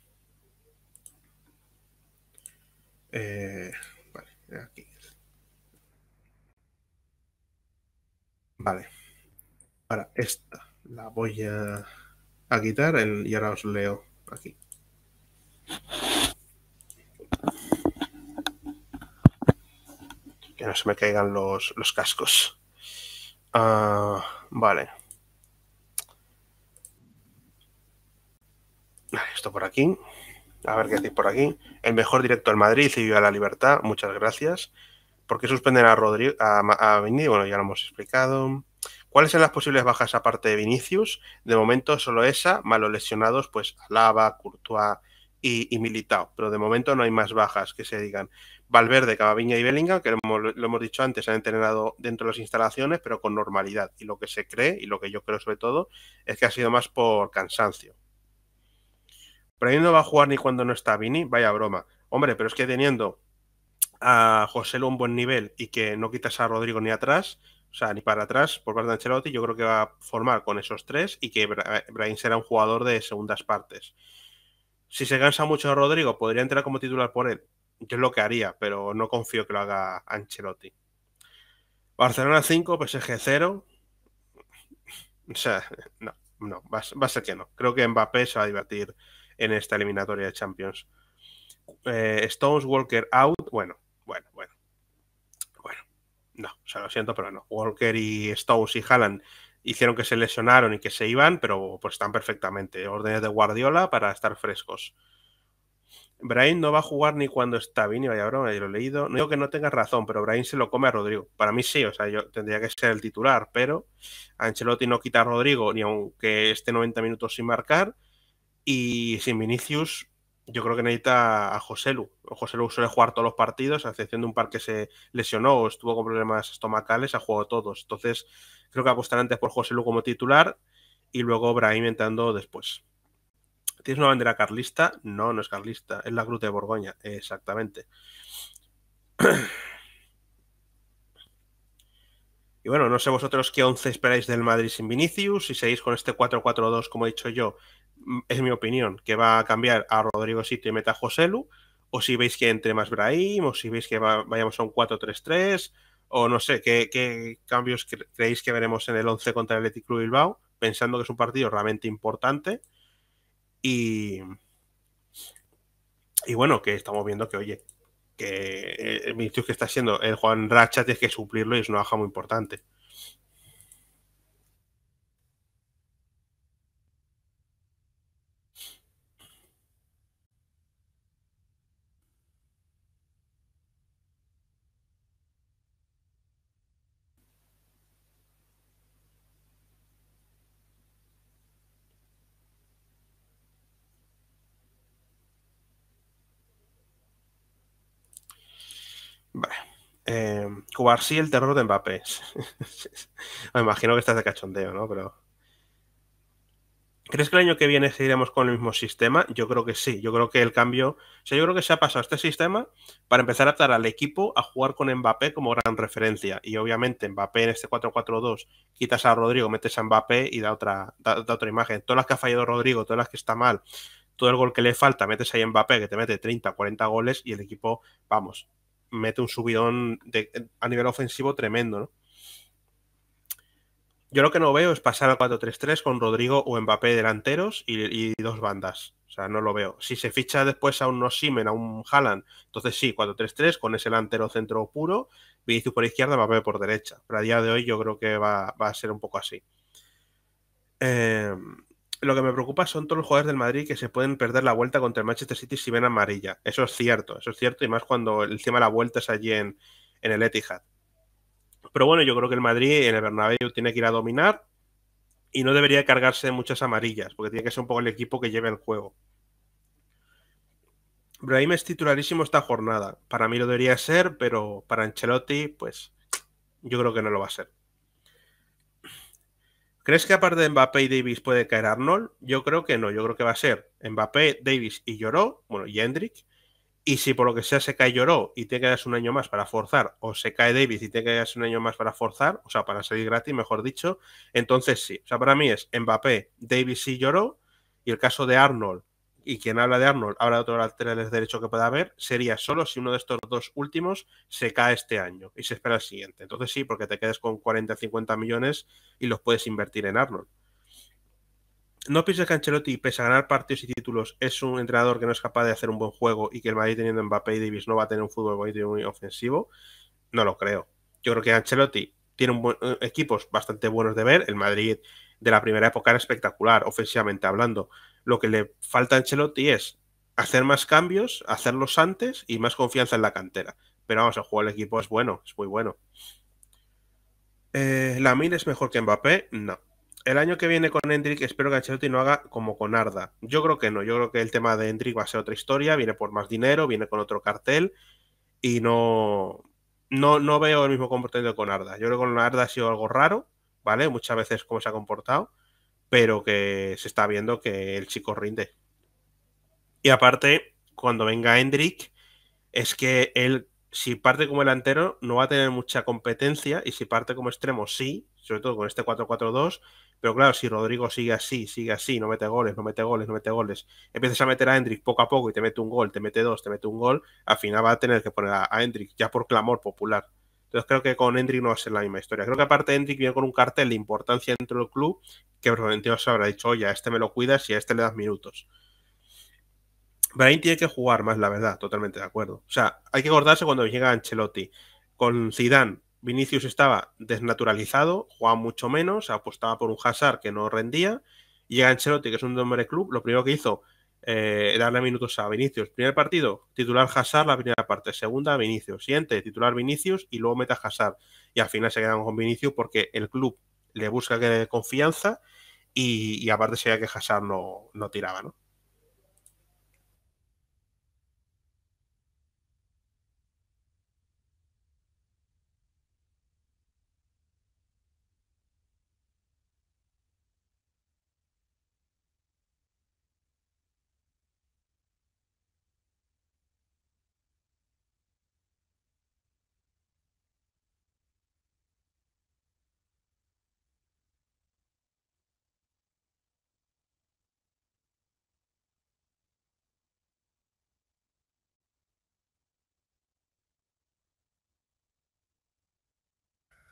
Eh, vale, aquí. Vale. Ahora, esta la voy a, a quitar y ahora os leo aquí que no se me caigan los, cascos. Ah, vale. Esto por aquí. A ver qué decís por aquí. El mejor directo al Madrid y a la libertad. Muchas gracias. ¿Por qué suspenden a, Rodrigo, a, Vinicius? Bueno, ya lo hemos explicado. ¿Cuáles son las posibles bajas aparte de Vinicius? De momento solo esa, malos lesionados, pues Alaba, Courtois y, y Militao. Pero de momento no hay más bajas que se digan. Valverde, Cavaviña y Bellingham, que lo hemos, dicho antes, han entrenado dentro de las instalaciones, pero con normalidad. Y lo que se cree, y lo que yo creo sobre todo, es que ha sido más por cansancio. Pero no va a jugar ni cuando no está Vini, vaya broma. Hombre, pero es que teniendo a José un buen nivel y que no quitas a Rodrigo ni atrás, o sea, ni para atrás por parte de Ancelotti, yo creo que va a formar con esos tres y que Brain será un jugador de segundas partes. Si se cansa mucho Rodrigo, podría entrar como titular por él, yo es lo que haría, pero no confío que lo haga Ancelotti. Barcelona 5, PSG 0. O sea, no, no, va, a ser que no. Creo que Mbappé se va a divertir en esta eliminatoria de Champions. Eh, Stones, Walker out. Bueno, bueno, bueno. Bueno, no, o sea, lo siento, pero no. Walker y Stones y Haaland hicieron que se lesionaron y que se iban, pero pues están perfectamente. Órdenes de Guardiola para estar frescos. Brain no va a jugar ni cuando está Vini, vaya broma, lo he leído. No digo que no tenga razón, pero Brain se lo come a Rodrigo. Para mí sí, o sea, yo tendría que ser el titular, pero Ancelotti no quita a Rodrigo, ni aunque esté 90 minutos sin marcar. Y sin Vinicius, yo creo que necesita a José Lu. José Lu suele jugar todos los partidos, a excepción de un par que se lesionó o estuvo con problemas estomacales, ha jugado todos. Entonces, creo que apostar antes por José Lu como titular y luego Brahim entrando después. ¿Tienes una bandera carlista? No, no es carlista, es la Cruz de Borgoña, exactamente. Y bueno, no sé vosotros qué 11 esperáis del Madrid sin Vinicius, si seguís con este 4-4-2, como he dicho yo, mm, es mi opinión, que va a cambiar a Rodrigo Sito y meta a Joselu, o si veis que entre más Brahim, o si veis que vayamos a un 4-3-3, o no sé, ¿qué, cambios creéis que veremos en el 11 contra el Athletic Club Bilbao, pensando que es un partido realmente importante y, y bueno, que estamos viendo que, oye, que el ministro que está haciendo, el Juan Racha tiene que suplirlo y es una baja muy importante. sí el terror de Mbappé. Me imagino que estás de cachondeo, ¿no? Pero. ¿Crees que el año que viene seguiremos con el mismo sistema? Yo creo que sí. Yo creo que el cambio. O sea, yo creo que se ha pasado este sistema para empezar a adaptar al equipo a jugar con Mbappé como gran referencia. Y obviamente, Mbappé en este 4-4-2, quitas a Rodrigo, metes a Mbappé y da otra, da otra imagen. Todas las que ha fallado Rodrigo, todas las que está mal, todo el gol que le falta, metes ahí a Mbappé que te mete 30, 40 goles y el equipo, vamos, mete un subidón a nivel ofensivo tremendo, ¿no? Yo lo que no veo es pasar al 4-3-3 con Rodrigo o Mbappé delanteros y, dos bandas. O sea, no lo veo. Si se ficha después a un Osimen a un Haaland, entonces sí, 4-3-3 con ese delantero centro puro, Vinicius por izquierda, Mbappé por derecha. Pero a día de hoy yo creo que va, a ser un poco así. Eh, lo que me preocupa son todos los jugadores del Madrid que se pueden perder la vuelta contra el Manchester City si ven amarilla. Eso es cierto, eso es cierto, y más cuando encima la vuelta es allí en, el Etihad. Pero bueno, yo creo que el Madrid en el Bernabéu tiene que ir a dominar y no debería cargarse muchas amarillas, porque tiene que ser un poco el equipo que lleve el juego. Brahim es titularísimo esta jornada. Para mí lo debería ser, pero para Ancelotti, pues yo creo que no lo va a ser. ¿Crees que aparte de Mbappé y Davis puede caer Arnold? Yo creo que no, yo creo que va a ser Mbappé, Davis y Lloró, bueno, y Hendrick. Y si por lo que sea se cae Lloró y te quedas un año más para forzar, o se cae Davis y te quedas un año más para forzar, o sea, para salir gratis, mejor dicho, entonces sí. O sea, para mí es Mbappé, Davis y Lloró. Y el caso de Arnold, y quien habla de Arnold, habla de otro lateral derecho que pueda haber, sería solo si uno de estos dos últimos se cae este año y se espera el siguiente. Entonces sí, porque te quedes con 40, 50 millones y los puedes invertir en Arnold. ¿No piensas que Ancelotti, pese a ganar partidos y títulos, es un entrenador que no es capaz de hacer un buen juego y que el Madrid teniendo Mbappé y Davis no va a tener un fútbol bonito y muy ofensivo? No lo creo. Yo creo que Ancelotti tiene un eh, equipos bastante buenos de ver. El Madrid de la primera época era espectacular, ofensivamente hablando. Lo que le falta a Ancelotti es hacer más cambios, hacerlos antes y más confianza en la cantera. Pero vamos, el juego del equipo es bueno, es muy bueno. La eh, ¿Lamine es mejor que Mbappé? No. El año que viene con Hendrik espero que Ancelotti no haga como con Arda. Yo creo que no, yo creo que el tema de Hendrik va a ser otra historia, viene por más dinero, viene con otro cartel y no, no, no veo el mismo comportamiento con Arda. Yo creo que con Arda ha sido algo raro, ¿vale? Muchas veces cómo se ha comportado pero que se está viendo que el chico rinde. Y aparte, cuando venga Hendrik, es que él, si parte como delantero, no va a tener mucha competencia, y si parte como extremo, sí, sobre todo con este 4-4-2. Pero claro, si Rodrigo sigue así, sigue así, no mete goles, no mete goles, no mete goles, empiezas a meter a Hendrik poco a poco y te mete un gol, te mete dos, te mete un gol, al final va a tener que poner a, Hendrik ya por clamor popular. Entonces creo que con Hendrick no va a ser la misma historia. Creo que aparte Hendrick viene con un cartel de importancia dentro del club que no se habrá dicho, oye, a este me lo cuidas y a este le das minutos. Brahim tiene que jugar más, la verdad, totalmente de acuerdo. O sea, hay que acordarse cuando llega Ancelotti. Con Zidane, Vinicius estaba desnaturalizado, jugaba mucho menos, apostaba por un Hazard que no rendía. llega Ancelotti, que es un hombre club, lo primero que hizo eh, darle minutos a Vinicius. Primer partido, titular Hazard la primera parte, segunda Vinicius, siguiente titular Vinicius y luego meta Hazard. Y al final se quedan con Vinicius porque el club le busca que dé confianza y, aparte se que Hazard no tiraba, ¿no?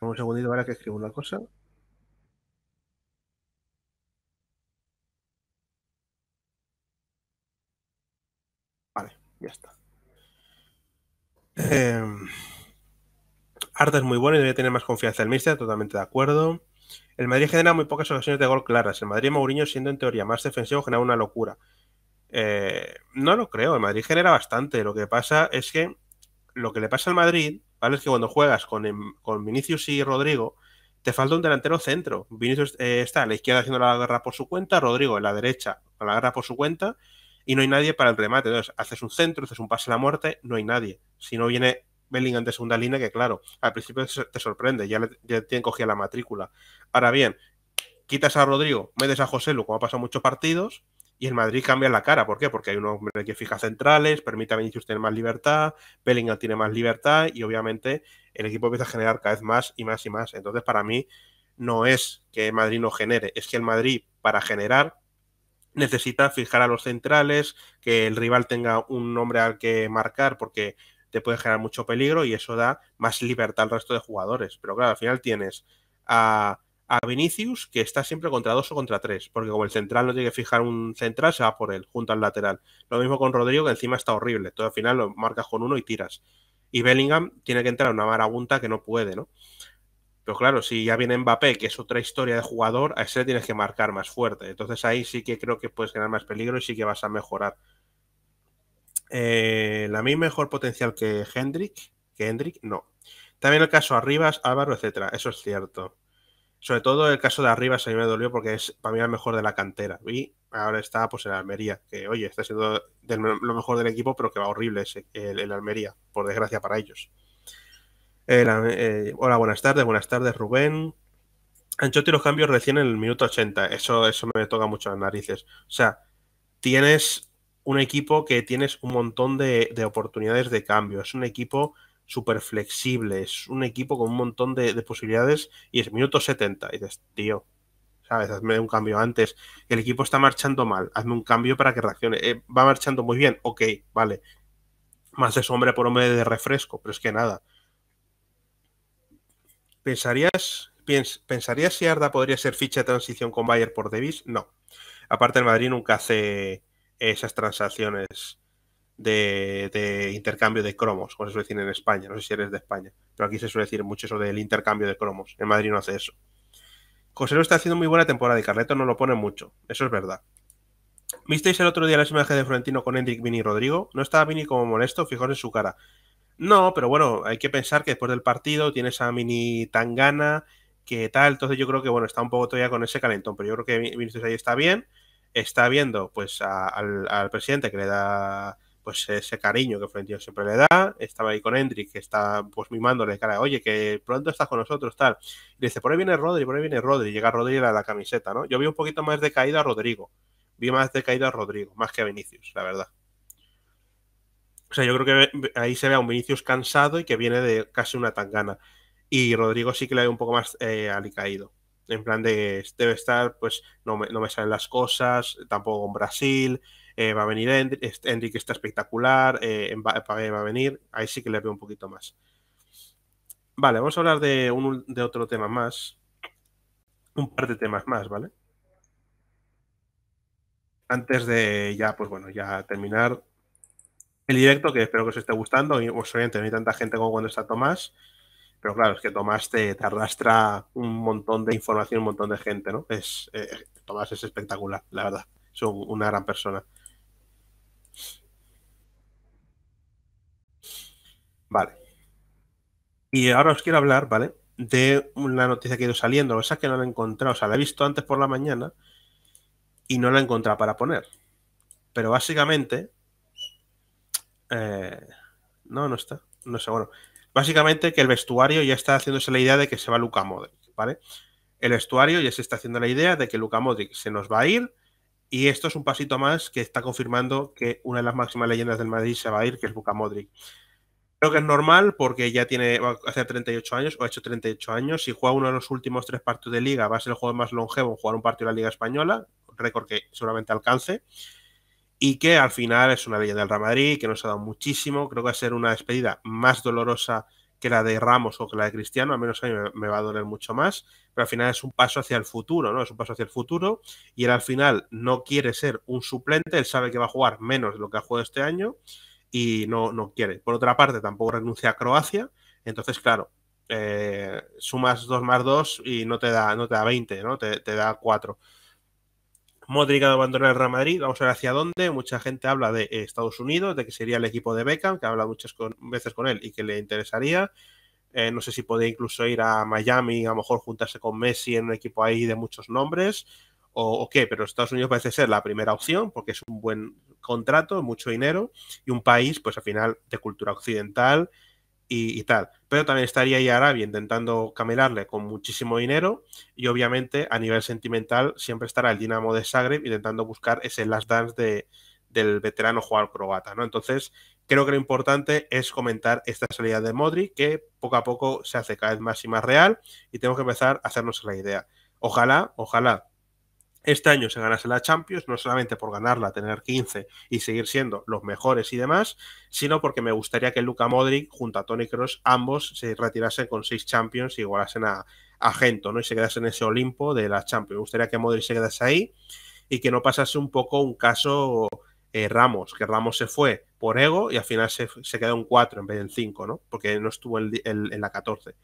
Un segundito ahora que escribo una cosa. Vale, ya está. Eh, es muy bueno y debe tener más confianza el míster, totalmente de acuerdo. El Madrid genera muy pocas ocasiones de gol claras. El Madrid Mourinho, siendo en teoría más defensivo, genera una locura. Eh, no lo creo, el Madrid genera bastante. Lo que pasa es que lo que le pasa al Madrid ¿vale? Es que cuando juegas con, em, con Vinicius y Rodrigo, te falta un delantero centro. Vinicius eh, está a la izquierda haciendo la guerra por su cuenta, Rodrigo en la derecha la guerra por su cuenta, y no hay nadie para el remate. Entonces, haces un centro, haces un pase a la muerte, no hay nadie. Si no viene Bellingham de segunda línea, que claro, al principio te sorprende, ya, le, ya tienen cogida la matrícula. Ahora bien, quitas a Rodrigo, metes a José Lu, como ha pasado muchos partidos, y el Madrid cambia la cara. ¿Por qué? Porque hay un hombre que fija centrales, permite a Vinicius tener más libertad, Bellingham tiene más libertad y obviamente el equipo empieza a generar cada vez más y más y más. Entonces, para mí, no es que Madrid no genere, es que el Madrid, para generar, necesita fijar a los centrales, que el rival tenga un nombre al que marcar, porque te puede generar mucho peligro y eso da más libertad al resto de jugadores. Pero claro, al final tienes a a Vinicius, que está siempre contra dos o contra tres, porque como el central no tiene que fijar un central, se va por él, junto al lateral. Lo mismo con Rodrigo, que encima está horrible. Todo al final lo marcas con uno y tiras. Y Bellingham tiene que entrar a una maragunta que no puede, ¿no? Pero claro, si ya viene Mbappé, que es otra historia de jugador, a ese le tienes que marcar más fuerte. Entonces ahí sí que creo que puedes ganar más peligro y sí que vas a mejorar. Eh, la misma mejor potencial que Hendrik, que Hendrik, no. También el caso Arribas, Álvaro, etcétera, eso es cierto. Sobre todo el caso de arriba se me dolió porque es para mí el mejor de la cantera. Y ahora está pues en Almería, que oye, está siendo lo mejor del equipo, pero que va horrible ese, el, Almería, por desgracia para ellos. Eh, eh, hola, buenas tardes, buenas tardes Rubén. anchote los cambios recién en el minuto 80, eso, eso me toca mucho las narices. O sea, tienes un equipo que tienes un montón de, de oportunidades de cambio, es un equipo súper flexible, es un equipo con un montón de, posibilidades y es minuto 70. Y dices, tío, ¿sabes? Hazme un cambio antes. El equipo está marchando mal, hazme un cambio para que reaccione. Eh, va marchando muy bien, ok, vale. Más de hombre por hombre de refresco, pero es que nada. ¿Pensarías, ¿pensarías si Arda podría ser ficha de transición con Bayer por Davis? No. Aparte, el Madrid nunca hace esas transacciones de, intercambio de cromos, como se suele decir en España, no sé si eres de España, pero aquí se suele decir mucho eso del intercambio de cromos, en Madrid no hace eso. José lo está haciendo muy buena temporada y Carleto no lo pone mucho, eso es verdad. ¿Visteis el otro día la imágenes de Florentino con Hendrik, Vini Rodrigo? ¿No estaba Vini como molesto? Fijaos en su cara. No, pero bueno, hay que pensar que después del partido Tiene esa Mini Tangana, que tal, entonces yo creo que bueno, está un poco todavía con ese calentón, pero yo creo que Vinicius ahí está bien, está viendo pues al presidente que le da pues ese cariño que Florentino siempre le da. Estaba ahí con Hendrik, que está pues mimándole cara, oye, que pronto estás con nosotros, tal. Y dice, por ahí viene Rodri, por ahí viene Rodri. Llega Rodri a la, camiseta, ¿no? Yo vi un poquito más de caída a Rodrigo. Vi más de caída a Rodrigo, más que a Vinicius, la verdad. O sea, yo creo que ahí se ve a un Vinicius cansado y que viene de casi una tangana. Y Rodrigo sí que le ve un poco más eh, alicaído. En plan de debe estar, pues no me, no me salen las cosas, tampoco en Brasil, eh, va a venir Enrique, este, está espectacular, eh, va a venir, ahí sí que le veo un poquito más. Vale, vamos a hablar de, un, de otro tema más, un par de temas más, ¿vale? Antes de ya, pues bueno, ya terminar el directo, que espero que os esté gustando, y pues, no hay tanta gente como cuando está Tomás, pero claro, es que Tomás te, arrastra un montón de información, un montón de gente, ¿no? Es, eh, Tomás es espectacular, la verdad, es una gran persona. Vale. Y ahora os quiero hablar, ¿vale? De una noticia que ha ido saliendo. Lo que que no la he encontrado. O sea, la he visto antes por la mañana y no la he encontrado para poner. Pero básicamente. Eh, no, no está. No sé, bueno. Básicamente que el vestuario ya está haciéndose la idea de que se va Luca Modric, ¿vale? El vestuario ya se está haciendo la idea de que Luca Modric se nos va a ir. Y esto es un pasito más que está confirmando que una de las máximas leyendas del Madrid se va a ir, que es Luca Modric. Creo que es normal porque ya tiene, hace 38 años o ha hecho 38 años. Si juega uno de los últimos tres partidos de liga, va a ser el juego más longevo en jugar un partido de la Liga Española, récord que seguramente alcance. Y que al final es una leyenda del Real Madrid, que nos ha dado muchísimo. Creo que va a ser una despedida más dolorosa que la de Ramos o que la de Cristiano, al menos a mí me va a doler mucho más, pero al final es un paso hacia el futuro, ¿no? Es un paso hacia el futuro y él al final no quiere ser un suplente, él sabe que va a jugar menos de lo que ha jugado este año y no, no quiere. Por otra parte, tampoco renuncia a Croacia. Entonces, claro, eh, sumas 2 más 2 y no te da, no te da 20, ¿no? Te, da 4. Modric abandonado el Real Madrid, vamos a ver hacia dónde. Mucha gente habla de Estados Unidos, de que sería el equipo de Beckham, que habla muchas veces con él y que le interesaría. Eh, no sé si podría incluso ir a Miami, a lo mejor juntarse con Messi en un equipo ahí de muchos nombres o, qué, pero Estados Unidos parece ser la primera opción porque es un buen contrato, mucho dinero y un país, pues al final, de cultura occidental y, tal. Pero también estaría ahí Arabia intentando camelarle con muchísimo dinero y obviamente a nivel sentimental siempre estará el Dinamo de Zagreb intentando buscar ese last dance del veterano jugador croata, ¿no? Entonces, creo que lo importante es comentar esta salida de Modric, que poco a poco se hace cada vez más y más real y tenemos que empezar a hacernos la idea. Ojalá, ojalá este año se ganase la Champions, no solamente por ganarla, tener 15 y seguir siendo los mejores y demás, sino porque me gustaría que Luca Modric junto a Tony Cross ambos se retirasen con 6 Champions y igualasen a, Gento, ¿no? Y se quedasen en ese Olimpo de la Champions. Me gustaría que Modric se quedase ahí y que no pasase un poco un caso eh, Ramos, que Ramos se fue por ego y al final se, se quedó en 4 en vez de en 5, ¿no? Porque no estuvo en, en la 14.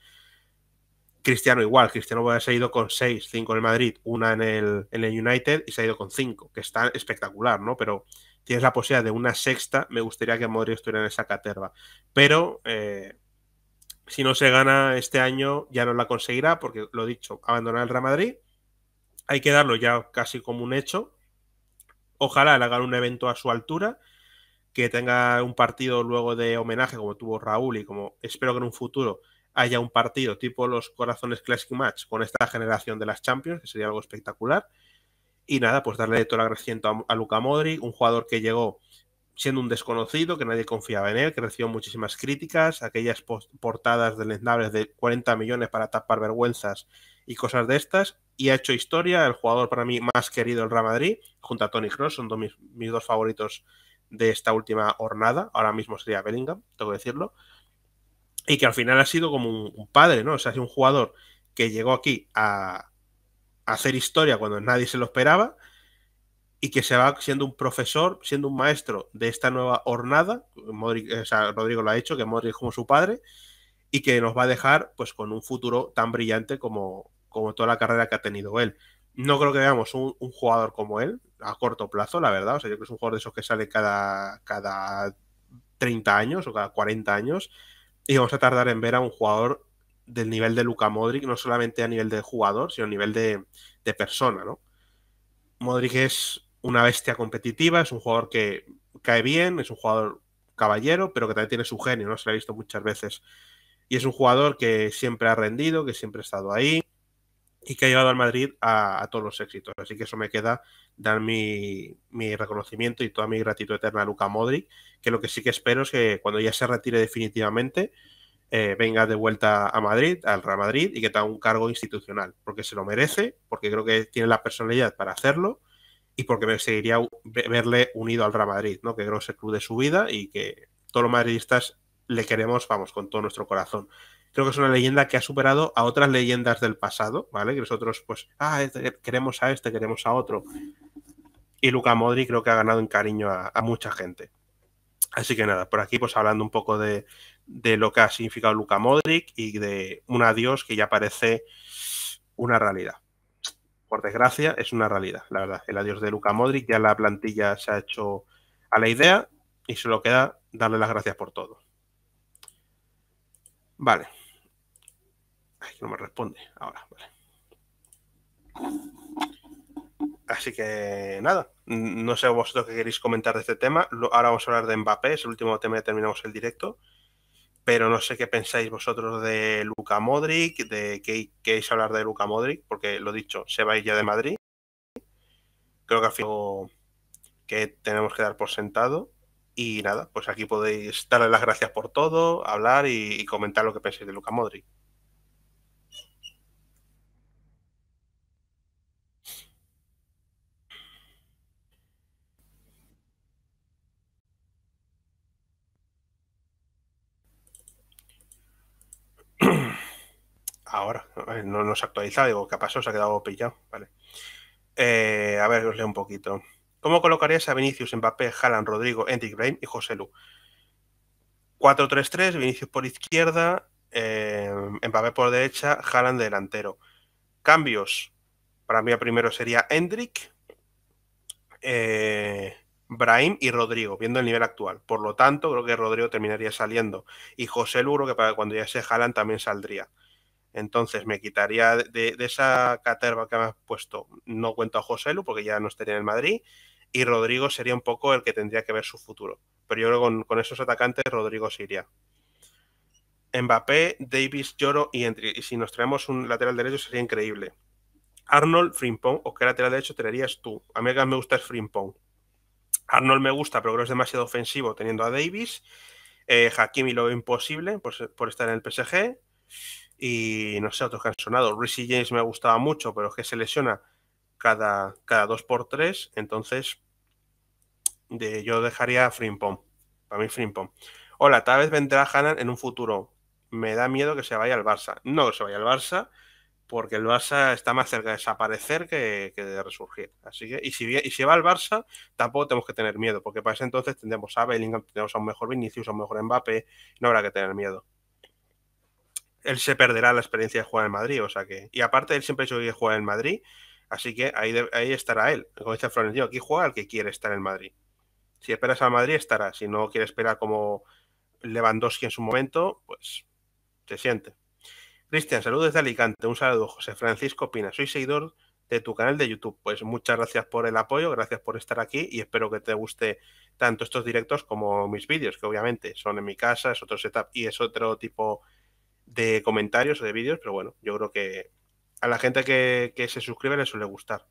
Cristiano igual, Cristiano se ha ido con 6, 5 en el Madrid, una en el, en el United y se ha ido con 5, que está espectacular, ¿no? Pero tienes la posibilidad de una sexta, me gustaría que Modric estuviera en esa caterva. Pero eh, si no se gana este año, ya no la conseguirá, porque lo he dicho, abandonar el Real Madrid, hay que darlo ya casi como un hecho. Ojalá le hagan un evento a su altura, que tenga un partido luego de homenaje como tuvo Raúl y como espero que en un futuro haya un partido tipo los Corazones Classic Match con esta generación de las Champions, que sería algo espectacular. Y nada, pues darle todo el agradecimiento a, Luca Modri, un jugador que llegó siendo un desconocido, que nadie confiaba en él, que recibió muchísimas críticas, aquellas portadas deleznables de 40 millones para tapar vergüenzas y cosas de estas, y ha hecho historia, el jugador para mí más querido del Real Madrid, junto a Tony Cross, son mis, mis, dos favoritos de esta última jornada, ahora mismo sería Bellingham, tengo que decirlo, y que al final ha sido como un, padre, ¿no? O sea, ha un jugador que llegó aquí a, hacer historia cuando nadie se lo esperaba y que se va siendo un profesor, siendo un maestro de esta nueva hornada, eh, Rodrigo lo ha hecho, que Modric como su padre, y que nos va a dejar pues con un futuro tan brillante como, como toda la carrera que ha tenido él. No creo que veamos un, jugador como él a corto plazo, la verdad. O sea, yo creo que es un jugador de esos que sale cada, cada 30 años o cada 40 años y vamos a tardar en ver a un jugador del nivel de Luka Modric, no solamente a nivel de jugador, sino a nivel de, de persona, ¿no? Modric es una bestia competitiva, es un jugador que cae bien, es un jugador caballero, pero que también tiene su genio, ¿no? Se lo ha visto muchas veces. Y es un jugador que siempre ha rendido, que siempre ha estado ahí, y que ha llevado al Madrid a, todos los éxitos. Así que eso me queda dar mi, reconocimiento y toda mi gratitud eterna a Luca Modric, que lo que sí que espero es que cuando ya se retire definitivamente, eh, venga de vuelta a Madrid, al Real Madrid, y que tenga un cargo institucional, porque se lo merece, porque creo que tiene la personalidad para hacerlo y porque me seguiría verle unido al Real Madrid, ¿no? que creo que es el club de su vida y que todos los madridistas le queremos, vamos, con todo nuestro corazón creo que es una leyenda que ha superado a otras leyendas del pasado, ¿vale? Que nosotros, pues, ah, este, queremos a este, queremos a otro. Y Luca Modric creo que ha ganado en cariño a, mucha gente. Así que nada, por aquí pues hablando un poco de, de lo que ha significado Luca Modric y de un adiós que ya parece una realidad. Por desgracia, es una realidad, la verdad. El adiós de Luca Modric, ya la plantilla se ha hecho a la idea y solo queda darle las gracias por todo. Vale, que no me responde. Ahora, Así que nada, no sé vosotros qué queréis comentar de este tema. Ahora vamos a hablar de Mbappé, es el último tema que terminamos el directo. Pero no sé qué pensáis vosotros de Luca Modric, de qué queréis hablar de Luca Modric, porque lo dicho, se va a ir ya de Madrid. Creo que al final que tenemos que dar por sentado. Y nada, pues aquí podéis darle las gracias por todo, hablar y, comentar lo que pensáis de Luca Modric. ahora. Eh, no nos actualizado, digo, ¿qué ha pasado? Se ha quedado pillado. Vale. Eh, a ver, os leo un poquito. ¿Cómo colocarías a Vinicius, Mbappé, Haaland, Rodrigo, Endrick, Brain y José Lu? 4-3-3, Vinicius por izquierda, eh, Mbappé por derecha, Jalan delantero. Cambios. Para mí, primero sería Hendrik, eh, Brahim y Rodrigo, viendo el nivel actual. Por lo tanto, creo que Rodrigo terminaría saliendo. Y José Lu, creo que para cuando ya sea Haaland también saldría. Entonces me quitaría de, esa caterva que me has puesto, no cuento a José Lu porque ya no estaría en el Madrid, y Rodrigo sería un poco el que tendría que ver su futuro. Pero yo creo que con, esos atacantes Rodrigo se Mbappé, Davis, Lloro y, si nos traemos un lateral derecho sería increíble. Arnold, Frimpong, ¿o qué lateral derecho traerías tú? A mí me gusta es Frimpong. Arnold me gusta, pero creo que es demasiado ofensivo teniendo a Davis. Eh, Hakimi lo imposible por, estar en el PSG y no sé, otros que han sonado. James me gustaba mucho, pero es que se lesiona cada, cada 2 por 3 entonces de, yo dejaría a Frimpong. Para mí Frimpong. Hola, tal vez vendrá Hanan en un futuro. Me da miedo que se vaya al Barça. No que se vaya al Barça, porque el Barça está más cerca de desaparecer que, de resurgir. Así que, y si, y si va al Barça, tampoco tenemos que tener miedo, porque para ese entonces tendremos a Bellingham, tendremos a un mejor Vinicius, a un mejor Mbappé, no habrá que tener miedo él se perderá la experiencia de jugar en Madrid, o sea que... Y aparte, él siempre ha dicho que jugar en Madrid, así que ahí, ahí estará él. Como dice Florentino, aquí juega el que quiere estar en Madrid. Si esperas a Madrid, estará. Si no quiere esperar como Lewandowski en su momento, pues se siente. Cristian, saludos desde Alicante. Un saludo, José Francisco Pina. Soy seguidor de tu canal de YouTube. Pues muchas gracias por el apoyo, gracias por estar aquí y espero que te guste tanto estos directos como mis vídeos, que obviamente son en mi casa, es otro setup y es otro tipo de de comentarios o de vídeos, pero bueno, yo creo que a la gente que, se suscribe le suele gustar.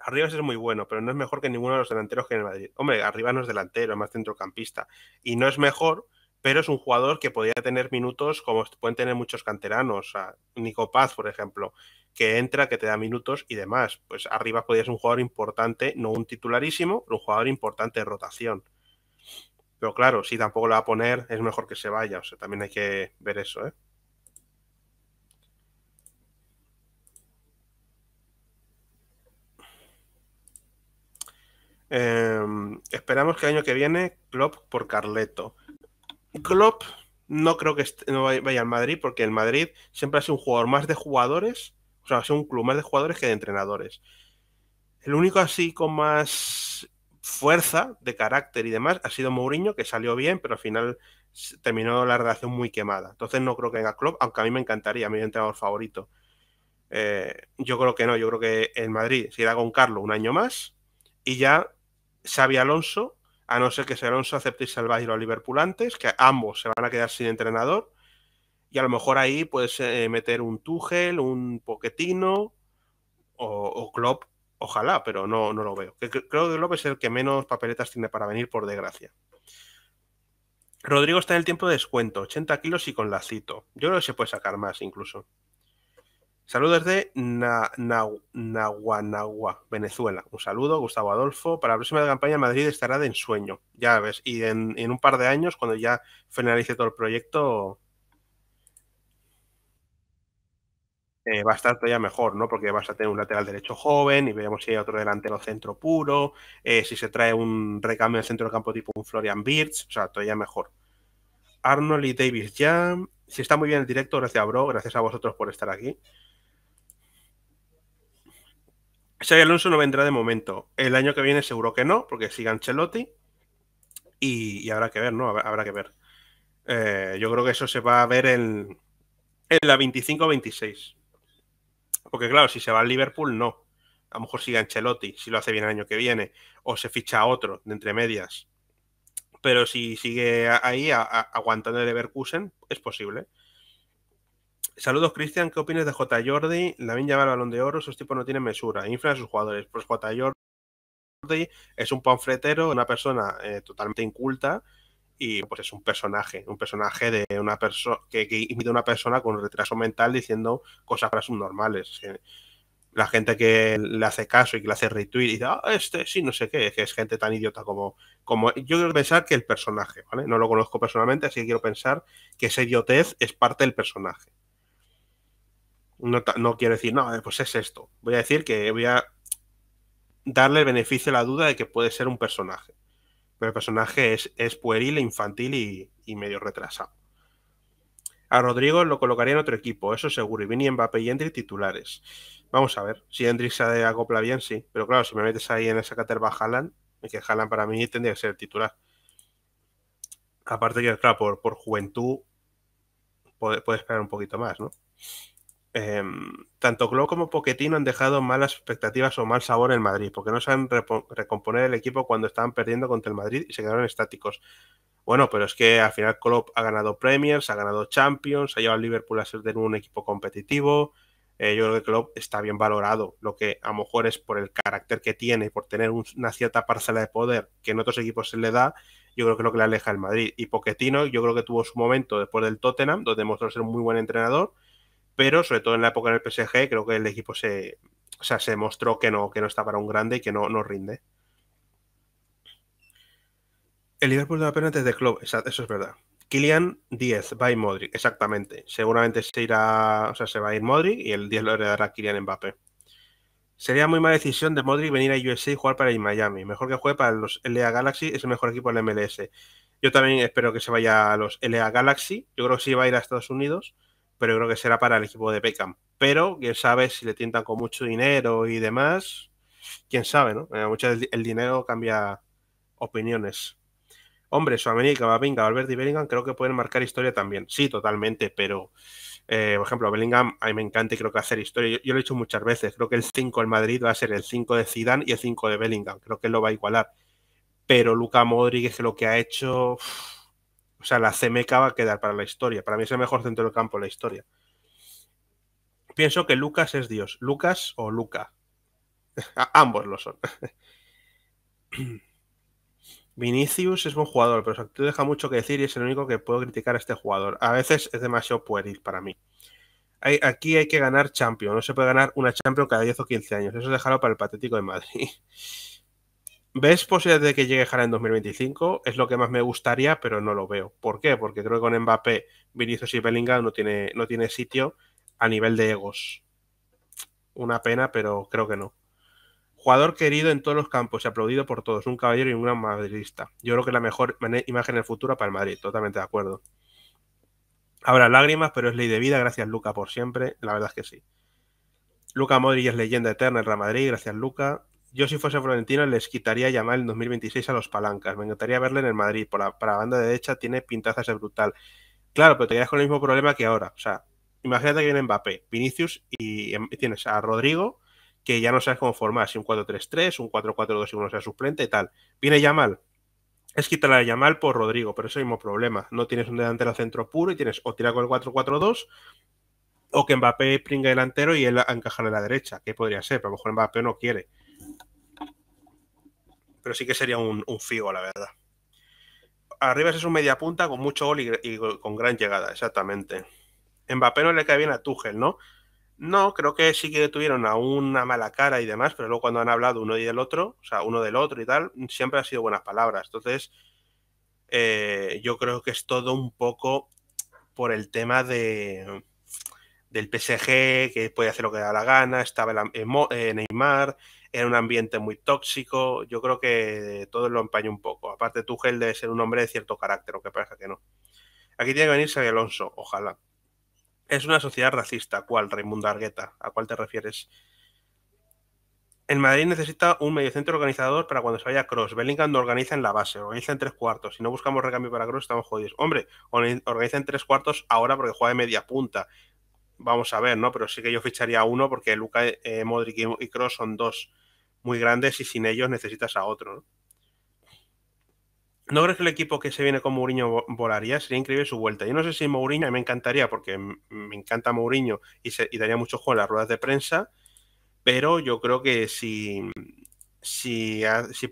arriba es muy bueno, pero no es mejor que ninguno de los delanteros que en el Madrid. Hombre, arriba no es delantero, es más centrocampista. Y no es mejor, pero es un jugador que podría tener minutos como pueden tener muchos canteranos. O Nico Paz, por ejemplo, que entra, que te da minutos y demás. Pues arriba podría ser un jugador importante, no un titularísimo, pero un jugador importante de rotación. Pero claro, si tampoco lo va a poner, es mejor que se vaya. O sea, también hay que ver eso, ¿eh? em, esperamos que el año que viene Klopp por Carleto. Klopp no creo que no vaya al Madrid porque el Madrid siempre ha sido un jugador más de jugadores, o sea, ha sido un club más de jugadores que de entrenadores. El único así con más fuerza de carácter y demás ha sido Mourinho, que salió bien, pero al final terminó la relación muy quemada. Entonces no creo que venga Klopp, aunque a mí me encantaría, mi entrenador favorito. Eh, yo creo que no, yo creo que en Madrid si irá con Carlos un año más y ya Xavi Alonso, a no ser que sea Alonso acepte irse al Bayern o Liverpool antes, que ambos se van a quedar sin entrenador y a lo mejor ahí puedes eh, meter un Tuchel, un Poquetino o, o Klopp Ojalá, pero no, no lo veo. Creo que López es el que menos papeletas tiene para venir, por desgracia. Rodrigo está en el tiempo de descuento, 80 kilos y con lacito. Yo creo que se puede sacar más incluso. Saludos de Na, Venezuela. Un saludo, Gustavo Adolfo. Para la próxima campaña Madrid estará de ensueño, ya ves. Y en, en un par de años, cuando ya finalice todo el proyecto, Eh, va a estar todavía mejor, ¿no? Porque vas a tener un lateral derecho joven y veremos si hay otro delantero centro puro, eh, si se trae un recambio en centro del campo tipo un Florian Birch, o sea, todavía mejor. Arnold y Davis Jam Si está muy bien el directo, gracias Bro, gracias a vosotros por estar aquí. Xavi Alonso no vendrá de momento. El año que viene seguro que no, porque sigue Ancelotti. Y, habrá que ver, ¿no? Habrá, que ver. Eh, yo creo que eso se va a ver en, en la 25-26. Porque claro, si se va al Liverpool, no. A lo mejor sigue Ancelotti, si lo hace bien el año que viene, o se ficha a otro de entre medias. Pero si sigue ahí aguantando el Leverkusen, es posible. Saludos, Cristian. ¿Qué opinas de J. Jordi? Lamin lleva el balón de oro, esos tipos no tienen mesura, Infra a sus jugadores. Pues J. Jordi es un panfletero, una persona eh, totalmente inculta, y pues es un personaje, un personaje de una persona que, imita a una persona con retraso mental diciendo cosas para subnormales. La gente que le hace caso y que le hace retweet y dice, ah, este sí, no sé qué, que es gente tan idiota como, como. Yo quiero pensar que el personaje, ¿vale? No lo conozco personalmente, así que quiero pensar que esa idiotez es parte del personaje. No, no quiero decir, no, pues es esto. Voy a decir que voy a darle el beneficio a la duda de que puede ser un personaje. Pero el personaje es, es pueril, e infantil y, y, medio retrasado. A Rodrigo lo colocaría en otro equipo, eso seguro. Y Vini, Mbappé y Hendrik titulares. Vamos a ver. Si Hendrik se acopla bien, sí. Pero claro, si me metes ahí en esa caterva Haaland, que jalan para mí tendría que ser titular. Aparte que, claro, por, por juventud puede, puede esperar un poquito más, ¿no? Em, tanto Klopp como Poquetino han dejado malas expectativas o mal sabor en Madrid, porque no saben recomponer el equipo cuando estaban perdiendo contra el Madrid y se quedaron estáticos. Bueno, pero es que al final Klopp ha ganado Premiers, ha ganado Champions, ha llevado a Liverpool a ser de un equipo competitivo. Eh, yo creo que Klopp está bien valorado, lo que a lo mejor es por el carácter que tiene, por tener una cierta parcela de poder que en otros equipos se le da, yo creo que lo que le aleja el Madrid. Y Poquetino, yo creo que tuvo su momento después del Tottenham, donde mostró ser un muy buen entrenador pero sobre todo en la época del PSG creo que el equipo se, se mostró que no, que no está para un grande y que no, no rinde. El Liverpool de la pena desde club, eso es verdad. Kylian 10 va a ir Modric, exactamente. Seguramente se irá, o sea, se va a ir Modric y el 10 lo heredará Kylian Mbappé. Sería muy mala decisión de Modric venir a USA y jugar para el Miami. Mejor que juegue para los LA Galaxy, es el mejor equipo del MLS. Yo también espero que se vaya a los LA Galaxy. Yo creo que sí va a ir a Estados Unidos pero creo que será para el equipo de Beckham. Pero quién sabe si le tientan con mucho dinero y demás, quién sabe, ¿no? Eh, el dinero cambia opiniones. Hombre, Suamérica, Babinga, Valverde y Bellingham creo que pueden marcar historia también. Sí, totalmente, pero eh, por ejemplo, Bellingham, a mí me encanta y creo que hacer historia. Yo, lo he hecho muchas veces, creo que el 5 del Madrid va a ser el 5 de Zidane y el 5 de Bellingham. Creo que lo va a igualar. Pero Luca Modric, que lo que ha hecho. O sea, la CMK va a quedar para la historia. Para mí es el mejor centro del campo de la historia. Pienso que Lucas es Dios. Lucas o Luca. ambos lo son. Vinicius es buen jugador, pero te deja mucho que decir y es el único que puedo criticar a este jugador. A veces es demasiado pueril para mí. aquí hay que ganar Champions. No se puede ganar una Champions cada 10 o 15 años. Eso es dejarlo para el patético de Madrid. ¿Ves posibilidades de que llegue Jara en 2025? Es lo que más me gustaría, pero no lo veo. ¿Por qué? Porque creo que con Mbappé, Vinicius y Bellingham no tiene, no tiene sitio a nivel de egos. Una pena, pero creo que no. Jugador querido en todos los campos y aplaudido por todos, un caballero y un gran madridista. Yo creo que es la mejor imagen en el futuro para el Madrid, totalmente de acuerdo. Habrá lágrimas, pero es ley de vida. Gracias, Luca, por siempre. La verdad es que sí. Luca Modric es leyenda eterna en Real Madrid. Gracias, Luca yo si fuese Florentino les quitaría Yamal en 2026 a los Palancas. Me encantaría verle en el Madrid. Para la, para banda derecha tiene pintazas de brutal. Claro, pero te quedas con el mismo problema que ahora. O sea, imagínate que viene Mbappé, Vinicius y tienes a Rodrigo, que ya no sabes cómo formar, si un 4-3-3, un 4-4-2 si uno sea suplente y tal. Viene Yamal. Es quitarle a Yamal por Rodrigo, pero es el mismo problema. No tienes un delantero centro puro y tienes o tirar con el 4-4-2 o que Mbappé pringa delantero y él encajarle a la derecha, ¿Qué podría ser, pero a lo mejor Mbappé no quiere pero sí que sería un, un la verdad. Arriba es un media punta con mucho gol y, con gran llegada, exactamente. En no le cae bien a Tuchel, ¿no? No, creo que sí que tuvieron a una mala cara y demás, pero luego cuando han hablado uno y del otro, o sea, uno del otro y tal, siempre han sido buenas palabras. Entonces, eh, yo creo que es todo un poco por el tema de del PSG, que puede hacer lo que da la gana, estaba en eh, Neymar, era un ambiente muy tóxico. Yo creo que todo lo empaña un poco. Aparte, gel debe ser un hombre de cierto carácter, aunque parezca que no. Aquí tiene que venir Xabi Alonso, ojalá. Es una sociedad racista, ¿cuál, Raimundo Argueta? ¿A cuál te refieres? en Madrid necesita un mediocentro organizador para cuando se vaya Cross. Bellingham no organiza en la base, organiza en tres cuartos. Si no buscamos recambio para Cross, estamos jodidos. Hombre, organiza en tres cuartos ahora porque juega de media punta. Vamos a ver, ¿no? Pero sí que yo ficharía uno porque Luca, eh, Modric y Cross son dos muy grandes y sin ellos necesitas a otro. ¿no? ¿No que el equipo que se viene con Mourinho volaría? Sería increíble su vuelta. Yo no sé si Mourinho, a mí me encantaría porque me encanta Mourinho y, daría mucho juego en las ruedas de prensa, pero yo creo que si, si,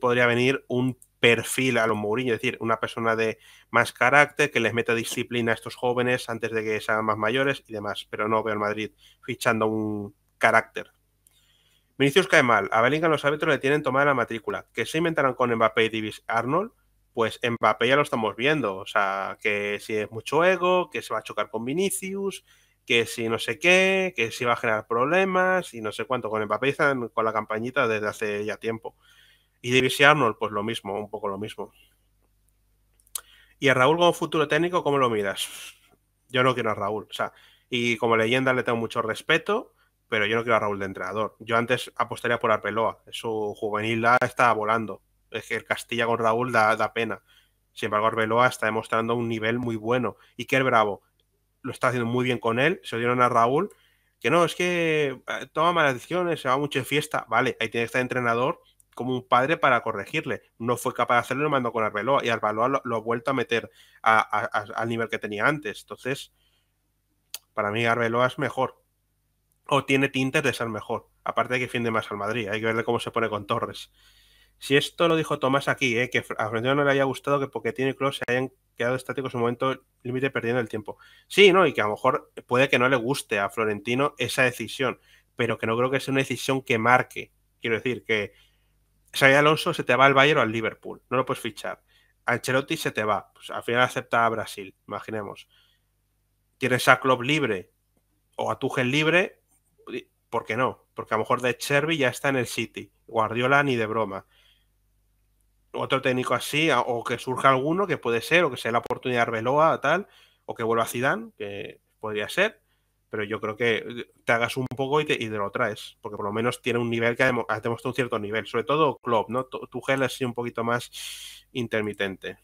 podría venir un perfil a los Mourinho, es decir, una persona de más carácter, que les meta disciplina a estos jóvenes antes de que sean más mayores y demás, pero no veo al Madrid fichando un carácter Vinicius cae mal, a Bellingham los árbitros le tienen tomada la matrícula. Que se inventaron con Mbappé y Divis Arnold, pues Mbappé ya lo estamos viendo. O sea, que si es mucho ego, que se va a chocar con Vinicius, que si no sé qué, que si va a generar problemas y no sé cuánto. Con Mbappé están con la campañita desde hace ya tiempo. Y Divis y Arnold, pues lo mismo, un poco lo mismo. Y a Raúl como futuro técnico, ¿cómo lo miras? Yo no quiero a Raúl. O sea, y como leyenda le tengo mucho respeto pero yo no quiero a Raúl de entrenador. Yo antes apostaría por Arbeloa. Su juvenil la está volando. Es que el Castilla con Raúl da, da pena. Sin embargo, Arbeloa está demostrando un nivel muy bueno. Y que el Bravo lo está haciendo muy bien con él. Se lo dieron a Raúl. Que no, es que eh, toma malas decisiones, se va mucho en fiesta. Vale, ahí tiene que estar entrenador como un padre para corregirle. No fue capaz de hacerlo, lo mandó con Arbeloa. Y Arbeloa lo, ha vuelto a meter al nivel que tenía antes. Entonces, para mí Arbeloa es mejor o tiene tintes de ser mejor. Aparte de que fiende más al Madrid, hay que verle cómo se pone con Torres. Si esto lo dijo Tomás aquí, eh, que a Florentino no le haya gustado que porque tiene club se hayan quedado estáticos en un momento límite perdiendo el tiempo. Sí, ¿no? Y que a lo mejor puede que no le guste a Florentino esa decisión, pero que no creo que sea una decisión que marque. Quiero decir que Xavi Alonso se te va al Bayern o al Liverpool, no lo puedes fichar. Ancelotti se te va, pues al final acepta a Brasil, imaginemos. Tienes a club libre o a gel libre ¿por qué no? Porque a lo mejor De chervi ya está en el City, Guardiola ni de broma. Otro técnico así, o que surja alguno, que puede ser, o que sea la oportunidad de Arbeloa, tal, o que vuelva a Zidane, que podría ser, pero yo creo que eh, te hagas un poco y te, lo traes, porque por lo menos tiene un nivel que ha demostrado un cierto nivel, sobre todo club ¿no? Tu gel es un poquito más intermitente.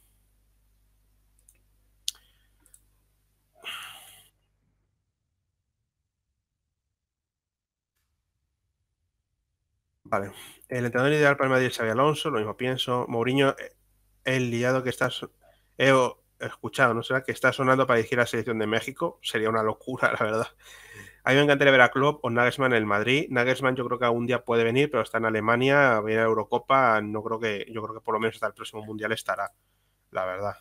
Vale. El entrenador ideal para el Madrid es Alonso, lo mismo pienso. Mourinho, eh, el liado que está. He escuchado, ¿no será? Que está sonando para dirigir la selección de México. Sería una locura, la verdad. A mí me encantaría ver a Klopp o Nagelsmann en el Madrid. Nagelsmann yo creo que algún día puede venir, pero está en Alemania, viene a Eurocopa, no creo que, yo creo que por lo menos hasta el próximo Mundial estará, la verdad.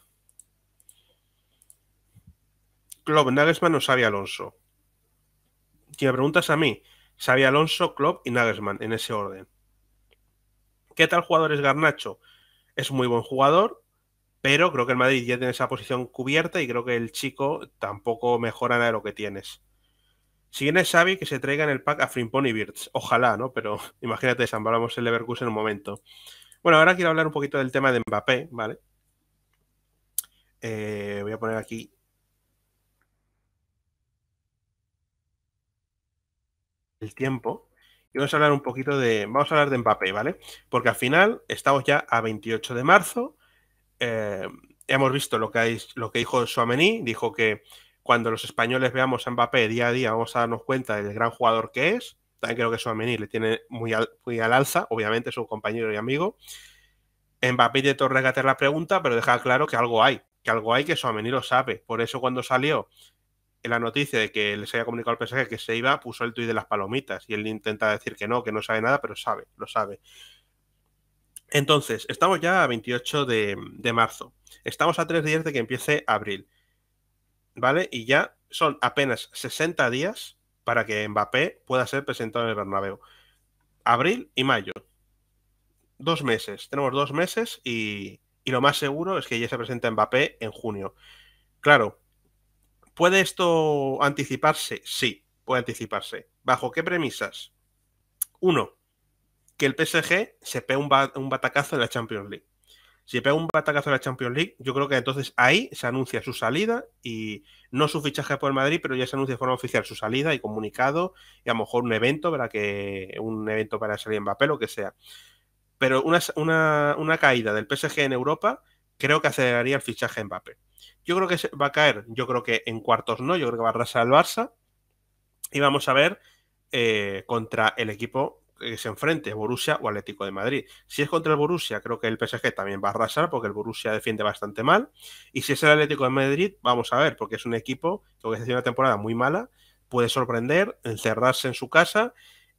Klopp, Nagelsmann o Xavi Alonso. Si me preguntas a mí, Xavi Alonso, Klopp y Nagelsmann, en ese orden. ¿Qué tal jugador es Garnacho? Es muy buen jugador, pero creo que el Madrid ya tiene esa posición cubierta y creo que el chico tampoco mejora nada de lo que tienes. Si viene Xavi, que se traiga en el pack a Frimpón Birds. Ojalá, ¿no? Pero imagínate, desambalamos el Leverkusen en un momento. Bueno, ahora quiero hablar un poquito del tema de Mbappé, ¿vale? Eh, voy a poner aquí el tiempo y vamos a hablar un poquito de. Vamos a hablar de Mbappé, ¿vale? Porque al final estamos ya a 28 de marzo. Eh, hemos visto lo que, hay, lo que dijo Suamení, dijo que cuando los españoles veamos a Mbappé día a día vamos a darnos cuenta del gran jugador que es. También creo que Suamení le tiene muy al, muy al alza, obviamente, su compañero y amigo. Mbappé Torre catar la pregunta, pero deja claro que algo hay, que algo hay que Suamení lo sabe. Por eso cuando salió la noticia de que les había comunicado el PSG que se iba, puso el tuit de las palomitas y él intenta decir que no, que no sabe nada, pero sabe, lo sabe. Entonces, estamos ya a 28 de, marzo. Estamos a tres días de que empiece abril. ¿Vale? Y ya son apenas 60 días para que Mbappé pueda ser presentado en el Bernabéu. Abril y mayo. Dos meses. Tenemos dos meses y, y lo más seguro es que ya se presenta Mbappé en junio. Claro, ¿Puede esto anticiparse? Sí, puede anticiparse. ¿Bajo qué premisas? Uno, que el PSG se pegue un, batacazo en la Champions League. Si pega un batacazo en la Champions League, yo creo que entonces ahí se anuncia su salida y no su fichaje por Madrid, pero ya se anuncia de forma oficial su salida y comunicado y a lo mejor un evento para que un evento para salir en o lo que sea. Pero una, caída del PSG en Europa creo que aceleraría el fichaje en papel. Yo creo que va a caer, yo creo que en cuartos no, yo creo que va a arrasar el Barça. Y vamos a ver eh, contra el equipo que se enfrente, Borussia o Atlético de Madrid. Si es contra el Borussia, creo que el PSG también va a arrasar porque el Borussia defiende bastante mal. Y si es el Atlético de Madrid, vamos a ver, porque es un equipo que ha tenido una temporada muy mala, puede sorprender, encerrarse en su casa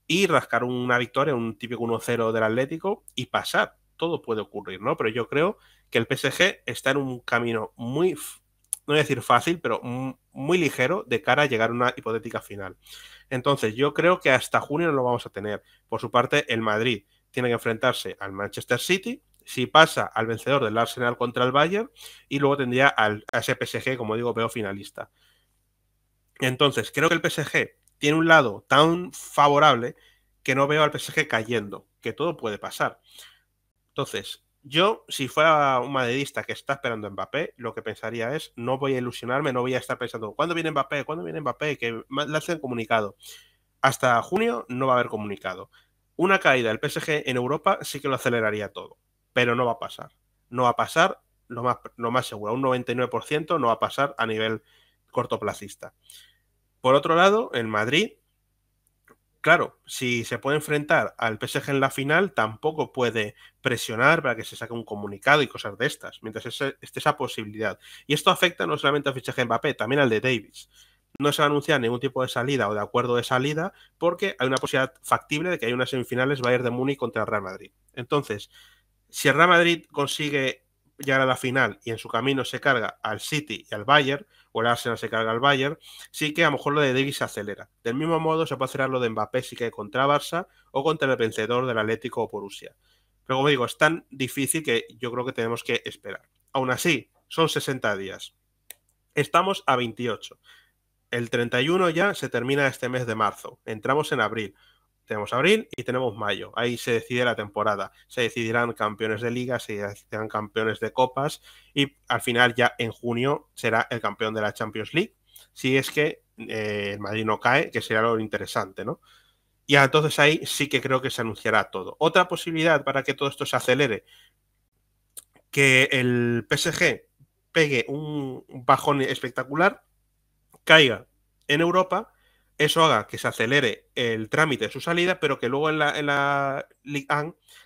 y rascar una victoria, un típico 1-0 del Atlético y pasar todo puede ocurrir, ¿no? Pero yo creo que el PSG está en un camino muy, no voy a decir fácil, pero muy ligero de cara a llegar a una hipotética final. Entonces, yo creo que hasta junio no lo vamos a tener. Por su parte, el Madrid tiene que enfrentarse al Manchester City, si pasa al vencedor del Arsenal contra el Bayern, y luego tendría al, a ese PSG, como digo, veo finalista. Entonces, creo que el PSG tiene un lado tan favorable que no veo al PSG cayendo, que todo puede pasar. Entonces, yo, si fuera un madridista que está esperando a Mbappé, lo que pensaría es, no voy a ilusionarme, no voy a estar pensando, ¿cuándo viene Mbappé? ¿Cuándo viene Mbappé? Que le hacen comunicado. Hasta junio no va a haber comunicado. Una caída del PSG en Europa sí que lo aceleraría todo, pero no va a pasar. No va a pasar, lo más, lo más seguro, un 99% no va a pasar a nivel cortoplacista. Por otro lado, en Madrid, claro, si se puede enfrentar al PSG en la final, tampoco puede presionar para que se saque un comunicado y cosas de estas, mientras esté esa posibilidad. Y esto afecta no solamente al fichaje de Mbappé, también al de Davis. No se va a anunciar ningún tipo de salida o de acuerdo de salida porque hay una posibilidad factible de que hay unas semifinales Bayern de Múnich contra el Real Madrid. Entonces, si el Real Madrid consigue llegar a la final y en su camino se carga al City y al Bayern, o el Arsenal se carga al Bayern, sí que a lo mejor lo de Davis se acelera. Del mismo modo se puede acelerar lo de Mbappé si que contra Barça o contra el vencedor del Atlético o Borussia. Pero como digo, es tan difícil que yo creo que tenemos que esperar. Aún así, son 60 días. Estamos a 28. El 31 ya se termina este mes de marzo. Entramos en abril tenemos abril y tenemos mayo. Ahí se decide la temporada. Se decidirán campeones de liga, se decidirán campeones de copas y al final ya en junio será el campeón de la Champions League. Si es que eh, el Madrid no cae, que sería lo interesante, ¿no? Y entonces ahí sí que creo que se anunciará todo. Otra posibilidad para que todo esto se acelere, que el PSG pegue un bajón espectacular, caiga en Europa eso haga que se acelere el trámite de su salida, pero que luego en la, en la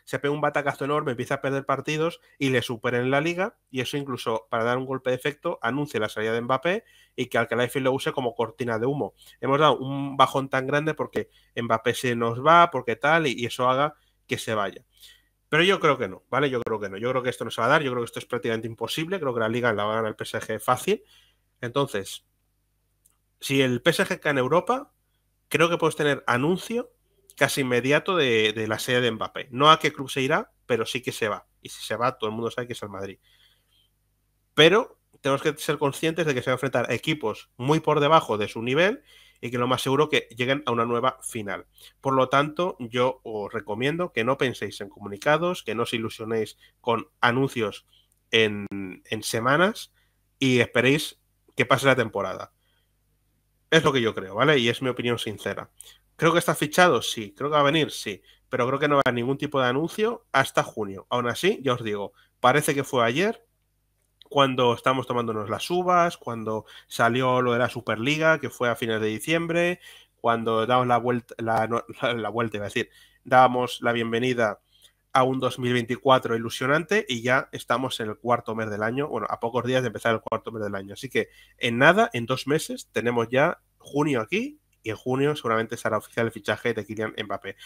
se pegue un batacazo enorme, empiece a perder partidos y le superen la liga. Y eso incluso, para dar un golpe de efecto, anuncie la salida de Mbappé y que Alcalá Field lo use como cortina de humo. Hemos dado un bajón tan grande porque Mbappé se nos va, porque tal, y, y eso haga que se vaya. Pero yo creo que no, ¿vale? Yo creo que no. Yo creo que esto no se va a dar, yo creo que esto es prácticamente imposible, creo que la liga la va a ganar el PSG fácil. Entonces, si el PSG en Europa, creo que puedes tener anuncio casi inmediato de, la sede de Mbappé. No a qué club se irá, pero sí que se va. Y si se va, todo el mundo sabe que es el Madrid. Pero tenemos que ser conscientes de que se va a enfrentar equipos muy por debajo de su nivel y que lo más seguro que lleguen a una nueva final. Por lo tanto, yo os recomiendo que no penséis en comunicados, que no os ilusionéis con anuncios en semanas y esperéis que pase la temporada. Es lo que yo creo, ¿vale? Y es mi opinión sincera. Creo que está fichado, sí. Creo que va a venir, sí. Pero creo que no va a ningún tipo de anuncio hasta junio. Aún así, ya os digo, parece que fue ayer cuando estábamos tomándonos las uvas, cuando salió lo de la Superliga, que fue a fines de diciembre, cuando damos la vuelta, la, vuelta, iba a decir, dábamos la bienvenida a un 2024 ilusionante y ya estamos en el cuarto mes del año, bueno, a pocos días de empezar el cuarto mes del año. Así que en nada, en dos meses, tenemos ya junio aquí y en junio seguramente será oficial el fichaje de Kylian Mbappé.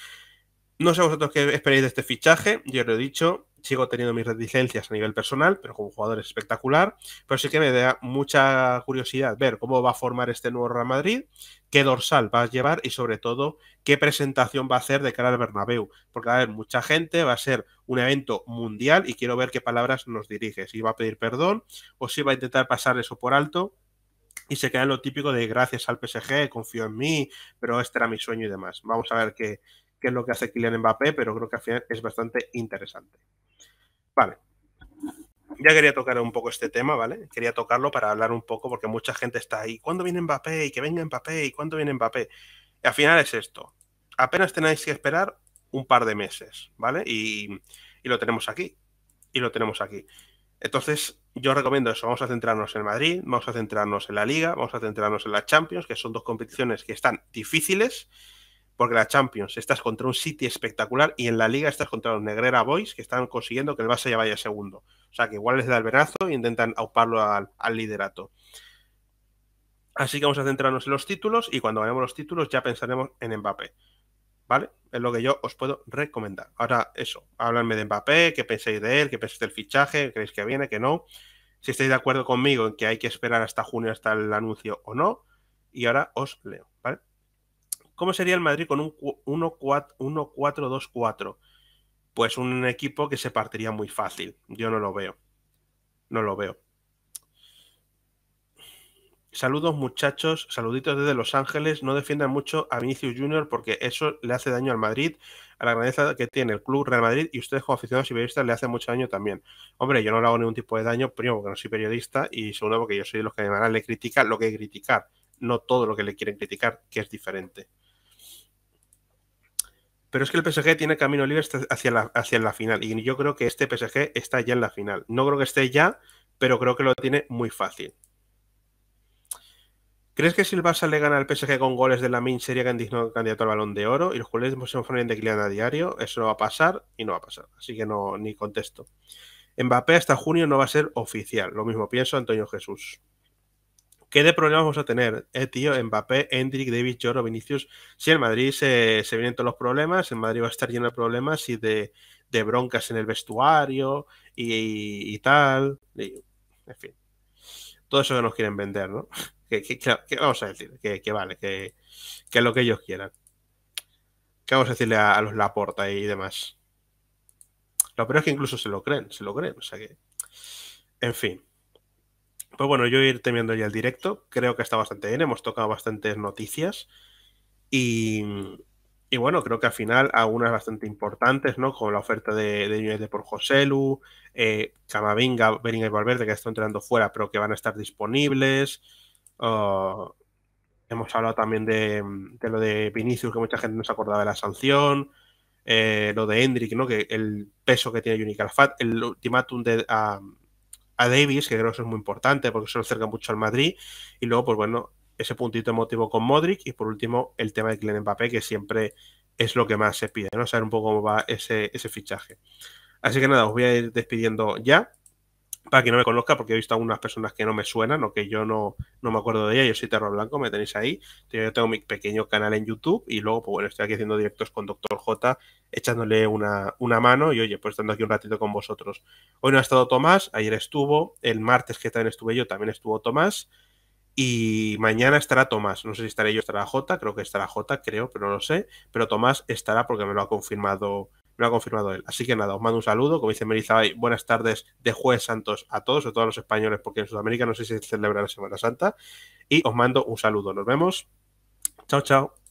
No sé vosotros qué esperáis de este fichaje, yo os lo he dicho, sigo teniendo mis reticencias a nivel personal, pero como jugador es espectacular. Pero sí que me da mucha curiosidad ver cómo va a formar este nuevo Real Madrid, qué dorsal va a llevar y sobre todo qué presentación va a hacer de cara al Bernabéu. Porque va a haber mucha gente, va a ser un evento mundial y quiero ver qué palabras nos dirige. Si va a pedir perdón o si va a intentar pasar eso por alto y se queda en lo típico de gracias al PSG, confío en mí, pero este era mi sueño y demás. Vamos a ver qué, qué es lo que hace Kylian Mbappé, pero creo que al final es bastante interesante. Vale. Ya quería tocar un poco este tema, ¿vale? Quería tocarlo para hablar un poco, porque mucha gente está ahí. ¿Cuándo viene Mbappé? ¿Y que venga Mbappé? ¿Y cuándo viene Mbappé? al final es esto. Apenas tenéis que esperar un par de meses, ¿vale? Y, y lo tenemos aquí. Y lo tenemos aquí. Entonces, yo recomiendo eso. Vamos a centrarnos en Madrid, vamos a centrarnos en la Liga, vamos a centrarnos en la Champions, que son dos competiciones que están difíciles porque la Champions estás contra un City espectacular y en la Liga estás contra los Negrera Boys que están consiguiendo que el Barça ya vaya segundo. O sea que igual les da el venazo e intentan auparlo al, liderato. Así que vamos a centrarnos en los títulos y cuando ganemos los títulos ya pensaremos en Mbappé. ¿Vale? Es lo que yo os puedo recomendar. Ahora, eso, hablarme de Mbappé, qué pensáis de él, qué pensáis del fichaje, creéis que viene, que no. Si estáis de acuerdo conmigo en que hay que esperar hasta junio, hasta el anuncio o no. Y ahora os leo. ¿Cómo sería el Madrid con un 1-4-2-4? Pues un equipo que se partiría muy fácil. Yo no lo veo. No lo veo. Saludos muchachos, saluditos desde Los Ángeles. No defiendan mucho a Vinicius Junior porque eso le hace daño al Madrid, a la grandeza que tiene el club Real Madrid y ustedes como aficionados y periodistas le hace mucho daño también. Hombre, yo no le hago ningún tipo de daño, primero porque no soy periodista y segundo porque yo soy de los que de le critican lo que hay que criticar, no todo lo que le quieren criticar, que es diferente. Pero es que el PSG tiene camino libre hacia la, final. Y yo creo que este PSG está ya en la final. No creo que esté ya, pero creo que lo tiene muy fácil. ¿Crees que si el Barça le gana al PSG con goles de la han sería digno candidato al balón de oro? Y los goles de Mosén de Kylian a diario, eso no va a pasar y no va a pasar. Así que no, ni contesto. Mbappé hasta junio no va a ser oficial. Lo mismo pienso Antonio Jesús. ¿Qué de problemas vamos a tener? Eh, tío, Mbappé, Hendrik, David, Joro, Vinicius. Si en Madrid se, vienen todos los problemas, en Madrid va a estar lleno de problemas y de, broncas en el vestuario y, tal. en fin. Todo eso que nos quieren vender, ¿no? Que, vamos a decir, que, vale, que, es lo que ellos quieran. ¿Qué vamos a decirle a, a los Laporta y demás? Lo peor es que incluso se lo creen, se lo creen. O sea que. En fin. Pues bueno, yo ir terminando ya el directo. Creo que está bastante bien. Hemos tocado bastantes noticias. Y, bueno, creo que al final algunas bastante importantes, ¿no? Como la oferta de, de por Joselu, eh, Camavinga, Beringa y Valverde que están entrando fuera, pero que van a estar disponibles. Ah, hemos hablado también de, lo de Vinicius, que mucha gente no se acordaba de la sanción. Eh, lo de Hendrik, ¿no? Que el peso que tiene UNICALFAT, el ultimátum de a Davis, que creo que eso es muy importante porque se lo acerca mucho al Madrid. Y luego, pues bueno, ese puntito emotivo con Modric. Y por último, el tema de Kylian Mbappé, que siempre es lo que más se pide, ¿no? Saber un poco cómo va ese, ese fichaje. Así que nada, os voy a ir despidiendo ya para quien no me conozca, porque he visto algunas personas que no me suenan o que yo no, no me acuerdo de ella, yo soy Terror Blanco, me tenéis ahí. Yo tengo mi pequeño canal en YouTube y luego, pues bueno, estoy aquí haciendo directos con Doctor J, echándole una, una mano y oye, pues estando aquí un ratito con vosotros. Hoy no ha estado Tomás, ayer estuvo, el martes que también estuve yo, también estuvo Tomás. Y mañana estará Tomás. No sé si estará yo, estará J, creo que estará J, creo, pero no lo sé. Pero Tomás estará porque me lo ha confirmado lo ha confirmado él. Así que nada, os mando un saludo. Como dice Merizabay, buenas tardes de Jueves Santos a todos, a todos los españoles, porque en Sudamérica no sé si se celebra la Semana Santa. Y os mando un saludo. Nos vemos. Chao, chao.